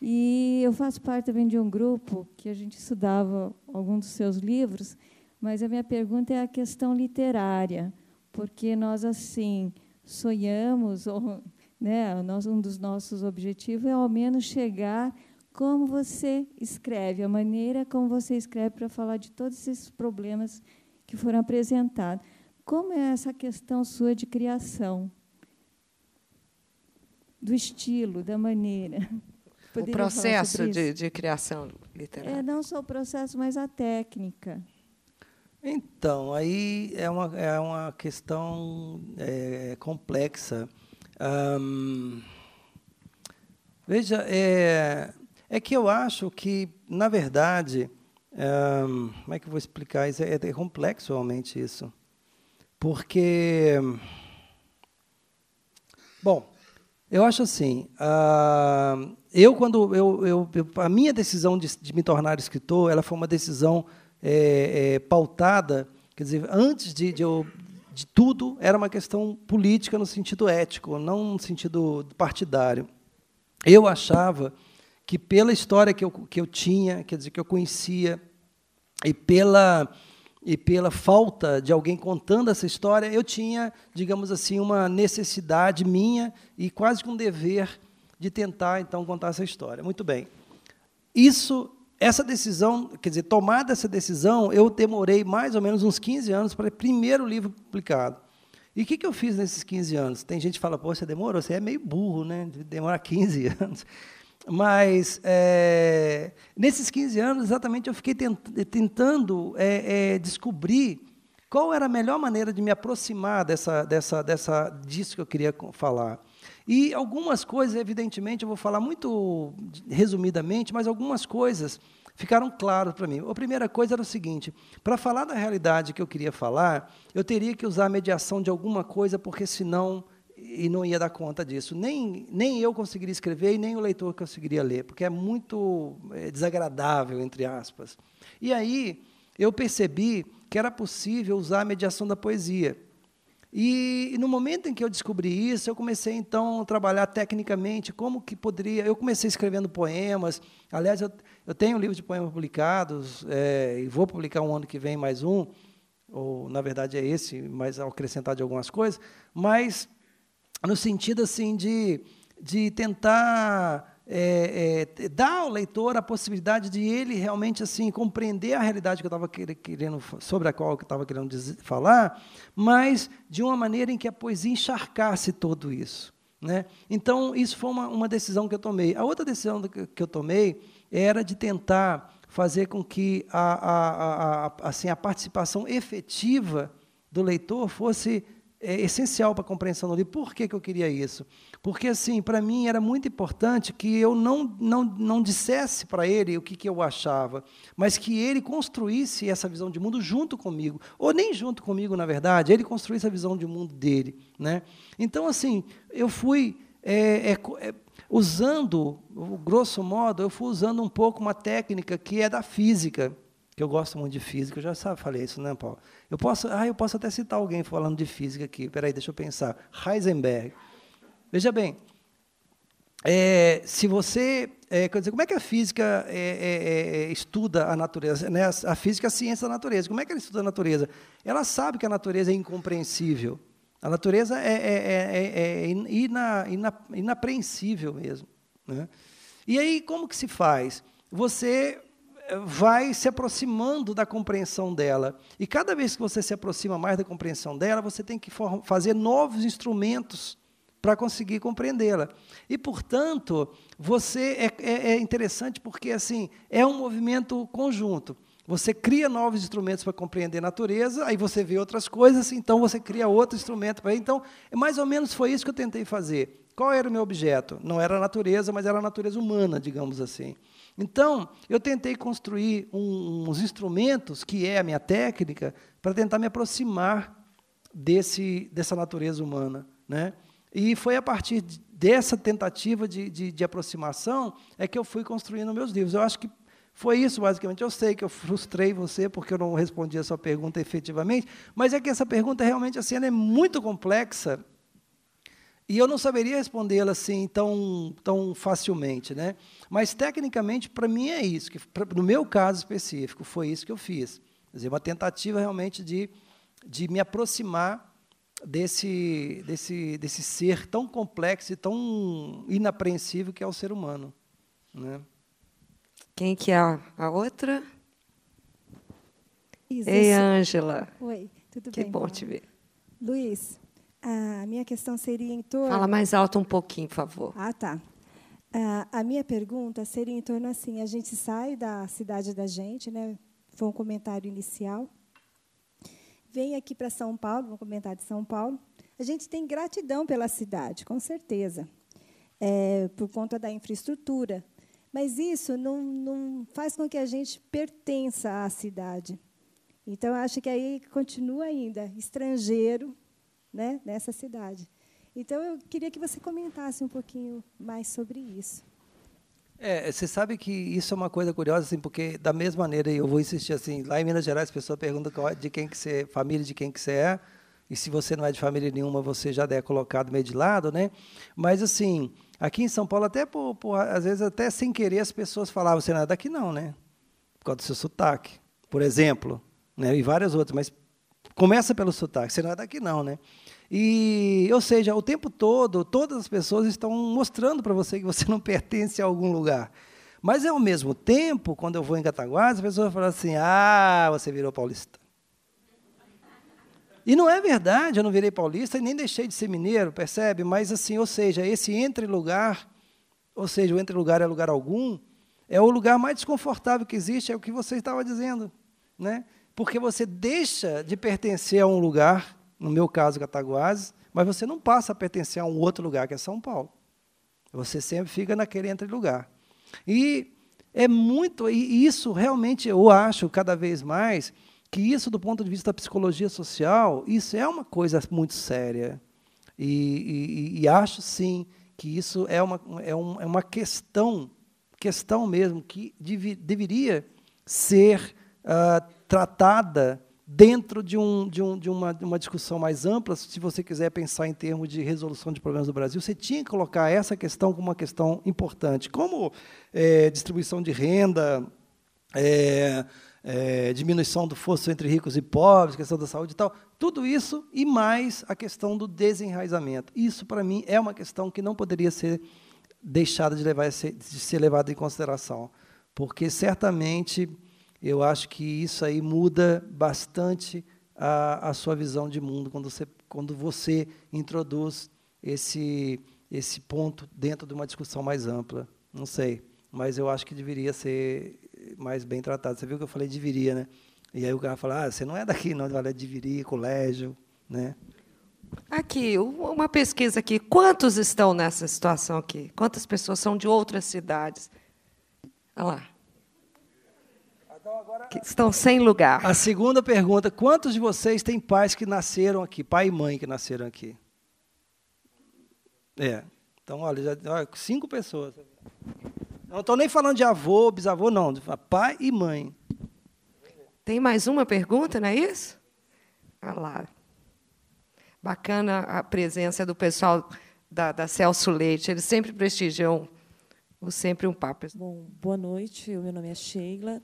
E eu faço parte também de um grupo que a gente estudava alguns dos seus livros, mas a minha pergunta é a questão literária, porque nós, assim, sonhamos, ou, né, nós, um dos nossos objetivos é, ao menos, chegar como você escreve, a maneira como você escreve para falar de todos esses problemas que foram apresentados. Como é essa questão sua de criação? Do estilo, da maneira. Poderia o processo de, de, criação literária. É, não só o processo, mas a técnica. Então, aí é uma, é uma questão é, complexa. veja, é, é que eu acho que, na verdade, como é que eu vou explicar isso? É, é complexo realmente isso. Porque. Bom, eu acho assim. Uh, eu quando eu, eu, eu, a minha decisão de, de, me tornar escritor, ela foi uma decisão é, é, pautada, quer dizer, antes de, de, de tudo, era uma questão política no sentido ético, não no sentido partidário. Eu achava que, pela história que eu, que eu tinha, quer dizer, que eu conhecia, e pela, e pela falta de alguém contando essa história, eu tinha, digamos assim, uma necessidade minha e quase que um dever de tentar, então, contar essa história. Muito bem. Isso essa decisão, quer dizer, tomada essa decisão, eu demorei mais ou menos uns 15 anos para o primeiro livro publicado. E o que, que eu fiz nesses 15 anos? Tem gente que fala, pô, você demorou, você é meio burro, né? Demorar 15 anos. Mas, é, nesses 15 anos, exatamente, eu fiquei tentando é, é, descobrir qual era a melhor maneira de me aproximar dessa, dessa, dessa, disso que eu queria falar. E algumas coisas, evidentemente, eu vou falar muito resumidamente, mas algumas coisas ficaram claras para mim. A primeira coisa era o seguinte: para falar da realidade que eu queria falar, eu teria que usar a mediação de alguma coisa, porque senão e não ia dar conta disso. Nem, nem eu conseguiria escrever e nem o leitor conseguiria ler, porque é muito é, desagradável, entre aspas. E aí eu percebi que era possível usar a mediação da poesia. E, e no momento em que eu descobri isso, eu comecei então a trabalhar tecnicamente como que poderia. Eu comecei escrevendo poemas. Aliás, eu, eu tenho um livro de poemas publicados é, e vou publicar um ano que vem mais um, ou na verdade é esse, mas ao acrescentar de algumas coisas. Mas no sentido assim de de tentar é, é, dá ao leitor a possibilidade de ele realmente assim compreender a realidade que eu estava querendo sobre a qual eu estava querendo dizer, falar, mas de uma maneira em que a poesia encharcasse tudo isso. Né? Então isso foi uma, uma decisão que eu tomei. A outra decisão que eu tomei era de tentar fazer com que a, a, a, a assim, a participação efetiva do leitor fosse é essencial para a compreensão do livro. Por que, que eu queria isso? Porque, assim, para mim era muito importante que eu não, não, não dissesse para ele o que, que eu achava, mas que ele construísse essa visão de mundo junto comigo. Ou nem junto comigo, na verdade, ele construísse a visão de mundo dele. Né? Então, assim, eu fui é, é, é usando, grosso modo, eu fui usando um pouco uma técnica que é da física que eu gosto muito de física, eu já sabe, falei isso, né, Paulo? Eu posso, ah, eu posso até citar alguém falando de física aqui. Peraí, deixa eu pensar. Heisenberg. Veja bem, é, se você, é, quer dizer, como é que a física é, é, é estuda a natureza? Né? A física é a ciência da natureza. Como é que ela estuda a natureza? Ela sabe que a natureza é incompreensível. A natureza é, é ina, ina, inapreensível mesmo. Né? E aí, como que se faz? Você vai se aproximando da compreensão dela. E cada vez que você se aproxima mais da compreensão dela, você tem que fazer novos instrumentos para conseguir compreendê-la. E, portanto, você é, é, é, interessante porque assim é um movimento conjunto. Você cria novos instrumentos para compreender a natureza, aí você vê outras coisas, então você cria outro instrumento para. Então, é mais ou menos foi isso que eu tentei fazer. Qual era o meu objeto? Não era a natureza, mas era a natureza humana, digamos assim. Então, eu tentei construir um, uns instrumentos, que é a minha técnica, para tentar me aproximar desse, dessa natureza humana. Né? E foi a partir dessa tentativa de, de, de aproximação é que eu fui construindo meus livros. Eu acho que foi isso, basicamente. Eu sei que eu frustrei você porque eu não respondi a sua pergunta efetivamente, mas é que essa pergunta realmente assim, é muito complexa e eu não saberia respondê-la assim tão, tão facilmente, né? Mas tecnicamente, para mim é isso. Que, pra, no meu caso específico, foi isso que eu fiz. Quer dizer, uma tentativa realmente de, de me aproximar desse, desse, desse ser tão complexo e tão inapreensível que é o ser humano. Né? Quem que é a outra? Isso, Ei, Ângela. Oi, tudo que bem? Que bom te ver. Luiz, a minha questão seria em torno. Fala mais alto um pouquinho, por favor. Ah, tá. A minha pergunta seria em torno assim: a gente sai da cidade da gente, né? Foi um comentário inicial. Vem aqui para São Paulo, um comentário de São Paulo. A gente tem gratidão pela cidade, com certeza, é, por conta da infraestrutura. Mas isso não, não faz com que a gente pertença à cidade. Então, acho que aí continua ainda estrangeiro, né, nessa cidade. Então, eu queria que você comentasse um pouquinho mais sobre isso. É, você sabe que isso é uma coisa curiosa, assim, porque da mesma maneira, eu vou insistir assim, lá em Minas Gerais, a pessoa pergunta é, de quem que você é, família de quem que você é, e se você não é de família nenhuma, você já é colocado meio de lado, né? Mas, assim, aqui em São Paulo, até por, por às vezes, até sem querer, as pessoas falavam, você não é daqui não, né? Por causa do seu sotaque, por exemplo, né? e várias outras, mas Começa pelo sotaque, você não é daqui não, né? E, ou seja, o tempo todo, todas as pessoas estão mostrando para você que você não pertence a algum lugar. Mas, ao mesmo tempo, quando eu vou em Cataguases, as pessoas falam assim, ah, você virou paulista. E não é verdade, eu não virei paulista e nem deixei de ser mineiro, percebe? Mas, assim, ou seja, esse entre-lugar, ou seja, o entre-lugar é lugar algum, é o lugar mais desconfortável que existe, é o que você estava dizendo, né? porque você deixa de pertencer a um lugar, no meu caso, Cataguases, mas você não passa a pertencer a um outro lugar, que é São Paulo. Você sempre fica naquele entre lugar. E é muito, e isso realmente eu acho cada vez mais que isso, do ponto de vista da psicologia social, isso é uma coisa muito séria. E, e, e acho sim que isso é uma, é, um, é uma questão, questão mesmo, que dev, deveria ser uh, tratada dentro de, um, de, um, de, uma, de uma discussão mais ampla, se você quiser pensar em termos de resolução de problemas do Brasil, você tinha que colocar essa questão como uma questão importante, como é, distribuição de renda, é, é, diminuição do fosso entre ricos e pobres, questão da saúde e tal, tudo isso e mais a questão do desenraizamento. Isso, para mim, é uma questão que não poderia ser deixada de, levar, de ser levada em consideração, porque certamente eu acho que isso aí muda bastante a, a sua visão de mundo quando você, quando você introduz esse, esse ponto dentro de uma discussão mais ampla. Não sei, mas eu acho que deveria ser mais bem tratado. Você viu que eu falei deveria, né? E aí o cara fala, ah, você não é daqui, não, é deveria, colégio, né? Aqui, uma pesquisa aqui. Quantos estão nessa situação aqui? Quantas pessoas são de outras cidades? Olha lá que estão sem lugar. A segunda pergunta: quantos de vocês têm pais que nasceram aqui, pai e mãe que nasceram aqui? É. Então, olha, já, olha cinco pessoas. Não estou nem falando de avô, bisavô, não. Pai e mãe. Tem mais uma pergunta, não é isso? Olha ah lá. Bacana a presença do pessoal da, da Celso Leite. Eles sempre prestigiam o Sempre um Papo. Bom, boa noite. O meu nome é Sheila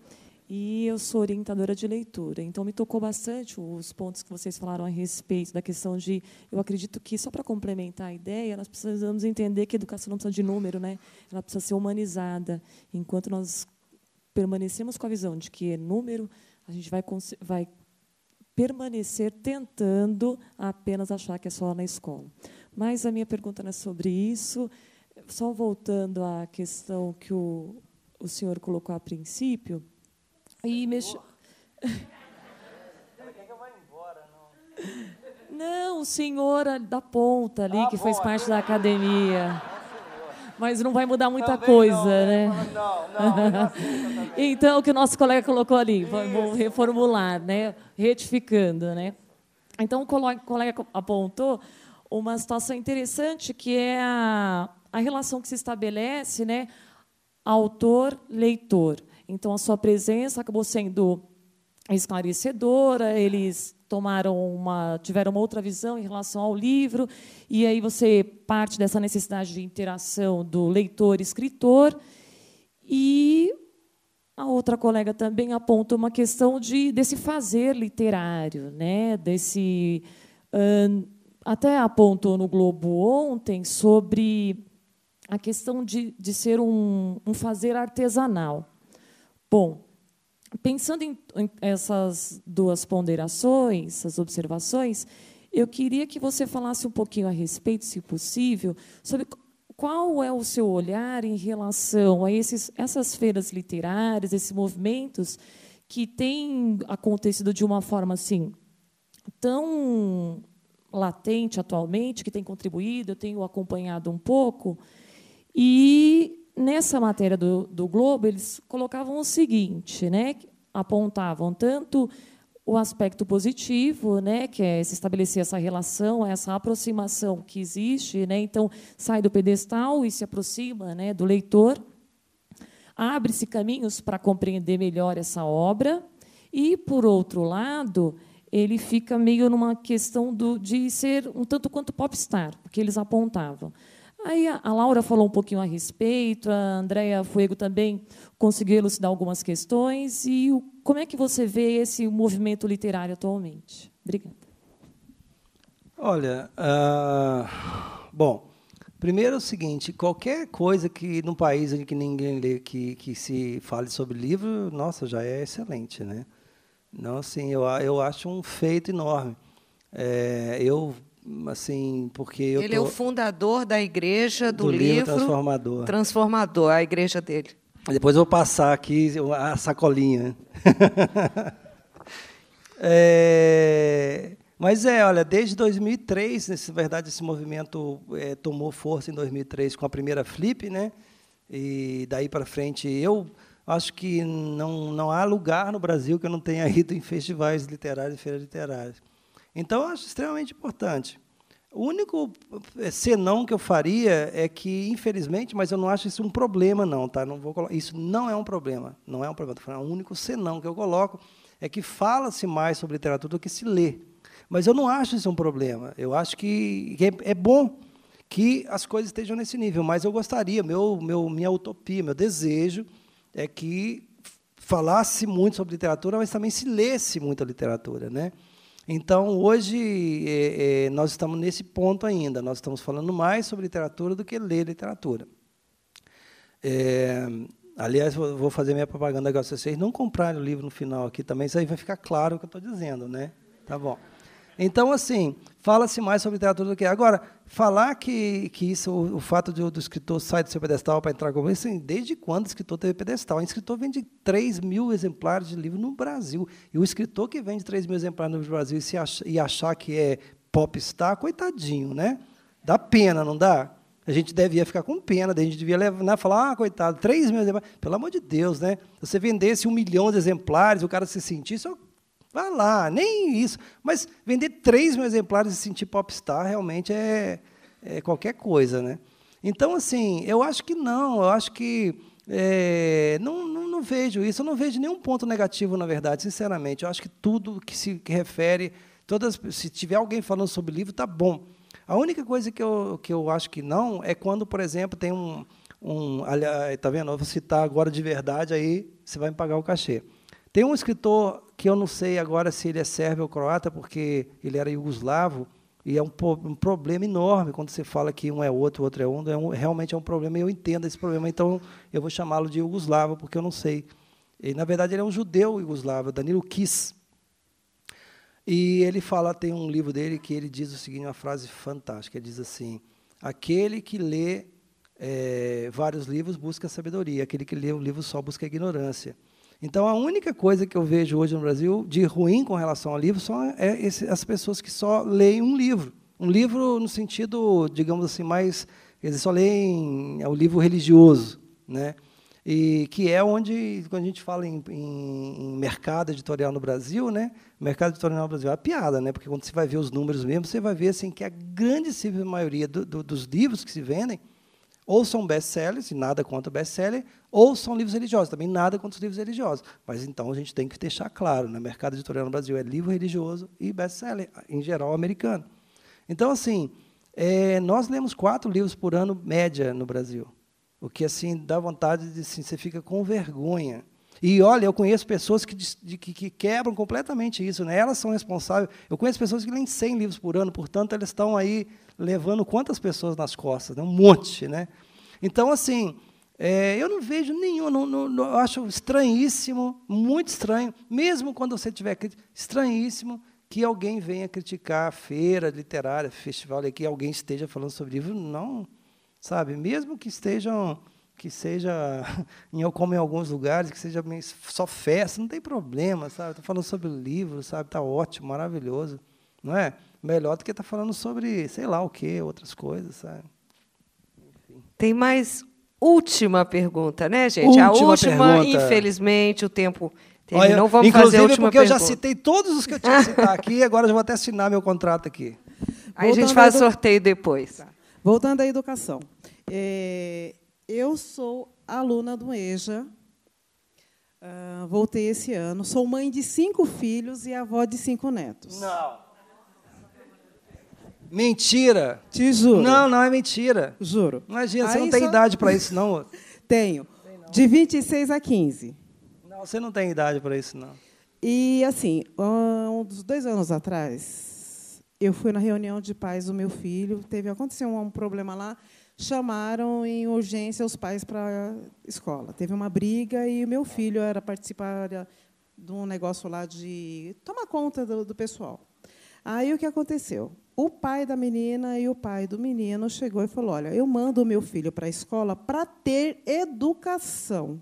e eu sou orientadora de leitura. Então, me tocou bastante os pontos que vocês falaram a respeito da questão de. Eu acredito que, só para complementar a ideia, nós precisamos entender que a educação não precisa de número, né? ela precisa ser humanizada. Enquanto nós permanecemos com a visão de que é número, a gente vai, vai permanecer tentando apenas achar que é só na escola. Mas a minha pergunta não é sobre isso. Só voltando à questão que o, o senhor colocou a princípio Aí mexe. Não, o senhor é da ponta ali, ah, que bom, fez parte da academia. Mas não vai mudar muita também coisa, não, né? né? Não, não. não então, o que o nosso colega colocou ali, vamos reformular, né? retificando. Né? Então, o colega apontou uma situação interessante, que é a, a relação que se estabelece né? autor-leitor. Então, a sua presença acabou sendo esclarecedora, eles tomaram uma, tiveram uma outra visão em relação ao livro, e aí você parte dessa necessidade de interação do leitor-escritor, e a outra colega também aponta uma questão de, desse fazer literário, né? desse até apontou no Globo ontem sobre a questão de, de ser um, um fazer artesanal. Bom, pensando em, essas duas ponderações, essas observações, eu queria que você falasse um pouquinho a respeito, se possível, sobre qual é o seu olhar em relação a esses, essas feiras literárias, esses movimentos que têm acontecido de uma forma assim tão latente atualmente, que tem contribuído, eu tenho acompanhado um pouco, e nessa matéria do, do Globo, eles colocavam o seguinte, né? apontavam tanto o aspecto positivo, né, que é se estabelecer essa relação, essa aproximação que existe, né, então sai do pedestal e se aproxima, né, do leitor, abre-se caminhos para compreender melhor essa obra e, por outro lado, ele fica meio numa questão do, de ser um tanto quanto popstar, porque eles apontavam. Aí a Laura falou um pouquinho a respeito, a Andrea Fuego também conseguiu elucidar algumas questões. E como é que você vê esse movimento literário atualmente? Obrigada. Olha, uh, bom, primeiro é o seguinte, qualquer coisa que num país onde que ninguém lê, que, que se fale sobre livro, nossa, já é excelente, né? Não, assim, eu, eu acho um feito enorme. É, eu assim, porque eu Ele tô... é o fundador da igreja do, do livro, livro Transformador. Transformador, a igreja dele. Depois eu vou passar aqui a sacolinha. é... Mas é, olha, desde 2003, na verdade, esse movimento é, tomou força em 2003 com a primeira Flip, né? E daí para frente, eu acho que não, não há lugar no Brasil que eu não tenha ido em festivais literários e feiras literárias. Então, eu acho extremamente importante. O único é, senão que eu faria é que, infelizmente, mas eu não acho isso um problema, não, tá? Não vou isso não é um problema, não é um problema. Falando, é o único senão que eu coloco é que fala-se mais sobre literatura do que se lê. Mas eu não acho isso um problema. Eu acho que é, é bom que as coisas estejam nesse nível, mas eu gostaria, meu, meu, minha utopia, meu desejo é que falasse muito sobre literatura, mas também se lesse muita literatura, né? Então, hoje, é, é, nós estamos nesse ponto ainda. Nós estamos falando mais sobre literatura do que ler literatura. É, aliás, vou, vou fazer minha propaganda agora. Se vocês não comprarem o livro no final aqui também, isso aí vai ficar claro o que eu estou dizendo, né? Tá bom. Então, assim, fala-se mais sobre literatura do que. Agora, Falar que, que isso, o, o fato do escritor sair do seu pedestal para entrar com isso, assim, desde quando o escritor teve pedestal? O escritor vende 3 mil exemplares de livro no Brasil. E o escritor que vende 3 mil exemplares no Brasil e, ach, e achar que é popstar, coitadinho, né? Dá pena, não dá? A gente devia ficar com pena, a gente devia levar, né, falar, ah, coitado, 3 mil exemplares. Pelo amor de Deus, né? Se você vendesse um milhão de exemplares, o cara se sentisse, Vá lá, nem isso. Mas vender 3 mil exemplares e sentir popstar realmente é, é qualquer coisa, né? Então, assim, eu acho que não, eu acho que é, não, não, não, vejo isso, eu não vejo nenhum ponto negativo, na verdade, sinceramente. Eu acho que tudo que se refere, todas, se tiver alguém falando sobre livro, tá bom. A única coisa que eu, que eu acho que não é quando, por exemplo, tem um. um tá vendo? Eu vou citar agora de verdade, aí você vai me pagar o cachê. Tem um escritor que eu não sei agora se ele é sérvio ou croata, porque ele era iugoslavo, e é um, um problema enorme quando você fala que um é outro, o outro é um, é um, realmente é um problema, e eu entendo esse problema, então eu vou chamá-lo de iugoslavo, porque eu não sei. E, na verdade, ele é um judeu iugoslavo, é Danilo Kiss. E ele fala, tem um livro dele que ele diz o seguinte, uma frase fantástica, ele diz assim, aquele que lê é, vários livros busca sabedoria, aquele que lê um livro só busca ignorância. Então, a única coisa que eu vejo hoje no Brasil de ruim com relação ao livro são é esse, as pessoas que só leem um livro. Um livro no sentido, digamos assim, mais. Eles só leem é o livro religioso, né? e que é onde, quando a gente fala em, em, em, mercado editorial no Brasil, né? mercado editorial no Brasil é uma piada, né? porque quando você vai ver os números mesmo, você vai ver assim, que a grande maioria do, do, dos livros que se vendem ou são best-sellers, e nada contra best-seller, ou são livros religiosos, também nada contra os livros religiosos. Mas então a gente tem que deixar claro, né? mercado editorial no Brasil é livro religioso e best-seller, em geral americano. Então, assim, é, nós lemos quatro livros por ano, média, no Brasil. O que, assim, dá vontade de, assim, você fica com vergonha e olha, eu conheço pessoas que, de, que, que, quebram completamente isso, né? elas são responsáveis. Eu conheço pessoas que lêem 100 livros por ano, portanto, elas estão aí levando quantas pessoas nas costas? Né? Um monte. Né? Então, assim, é, eu não vejo nenhum, não, não, não, eu acho estranhíssimo, muito estranho, mesmo quando você tiver crítica, estranhíssimo que alguém venha criticar a feira literária, festival, que alguém esteja falando sobre livro, não, sabe? Mesmo que estejam que seja, eu como em alguns lugares, que seja só festa, não tem problema, sabe? Estou tá falando sobre livro, sabe? Está ótimo, maravilhoso, não é? Melhor do que estar tá falando sobre, sei lá o quê, outras coisas, sabe? Tem mais última pergunta, né, gente? Última A última, pergunta. infelizmente, o tempo não vamos fazer a última porque pergunta. eu já citei todos os que eu tinha que citar aqui, agora eu vou até assinar meu contrato aqui. Aí Voltando a gente faz sorteio depois. Tá. Voltando à educação. É, eu sou aluna do EJA, uh, voltei esse ano. Sou mãe de cinco filhos e avó de cinco netos. Não. Mentira. Te juro. Não, não é mentira. Juro. Imagina, Aí você não tem só... idade para isso, não. Tenho. De 26 a 15. Não, você não tem idade para isso, não. E, assim, uns dois anos atrás, eu fui na reunião de pais do meu filho, teve aconteceu um problema lá, chamaram em urgência os pais para a escola. Teve uma briga e o meu filho era participar de um negócio lá de tomar conta do, do pessoal. Aí o que aconteceu? O pai da menina e o pai do menino chegou e falou: "Olha, eu mando o meu filho para a escola para ter educação".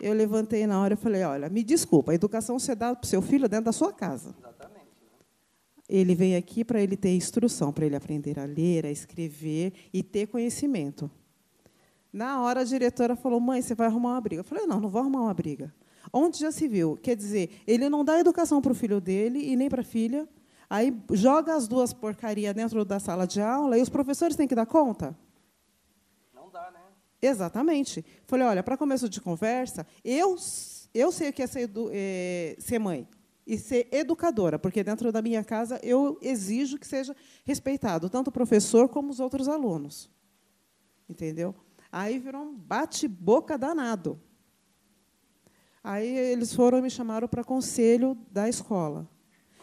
Eu levantei na hora e falei: "Olha, me desculpa, a educação você dá para o seu filho dentro da sua casa". Ele veio aqui para ele ter instrução, para ele aprender a ler, a escrever e ter conhecimento. Na hora, a diretora falou: mãe, você vai arrumar uma briga. Eu falei: não, não vou arrumar uma briga. Onde já se viu? Quer dizer, ele não dá educação para o filho dele e nem para a filha. Aí joga as duas porcarias dentro da sala de aula e os professores têm que dar conta? Não dá, né? Exatamente. Falei: olha, para começo de conversa, eu, eu sei o que é ser, é, ser mãe e ser educadora, porque dentro da minha casa eu exijo que seja respeitado tanto o professor como os outros alunos. Entendeu? Aí virou um bate-boca danado. Aí eles foram me chamaram para conselho da escola.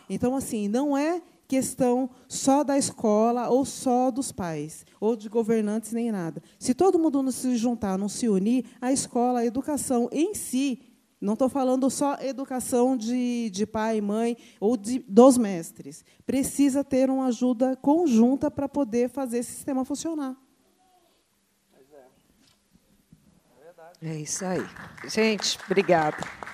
Então, assim, não é questão só da escola ou só dos pais, ou de governantes, nem nada. Se todo mundo não se juntar, não se unir, a escola, a educação em si, não estou falando só educação de, de pai e mãe ou de, dos mestres. Precisa ter uma ajuda conjunta para poder fazer esse sistema funcionar. É isso aí. Gente, obrigada.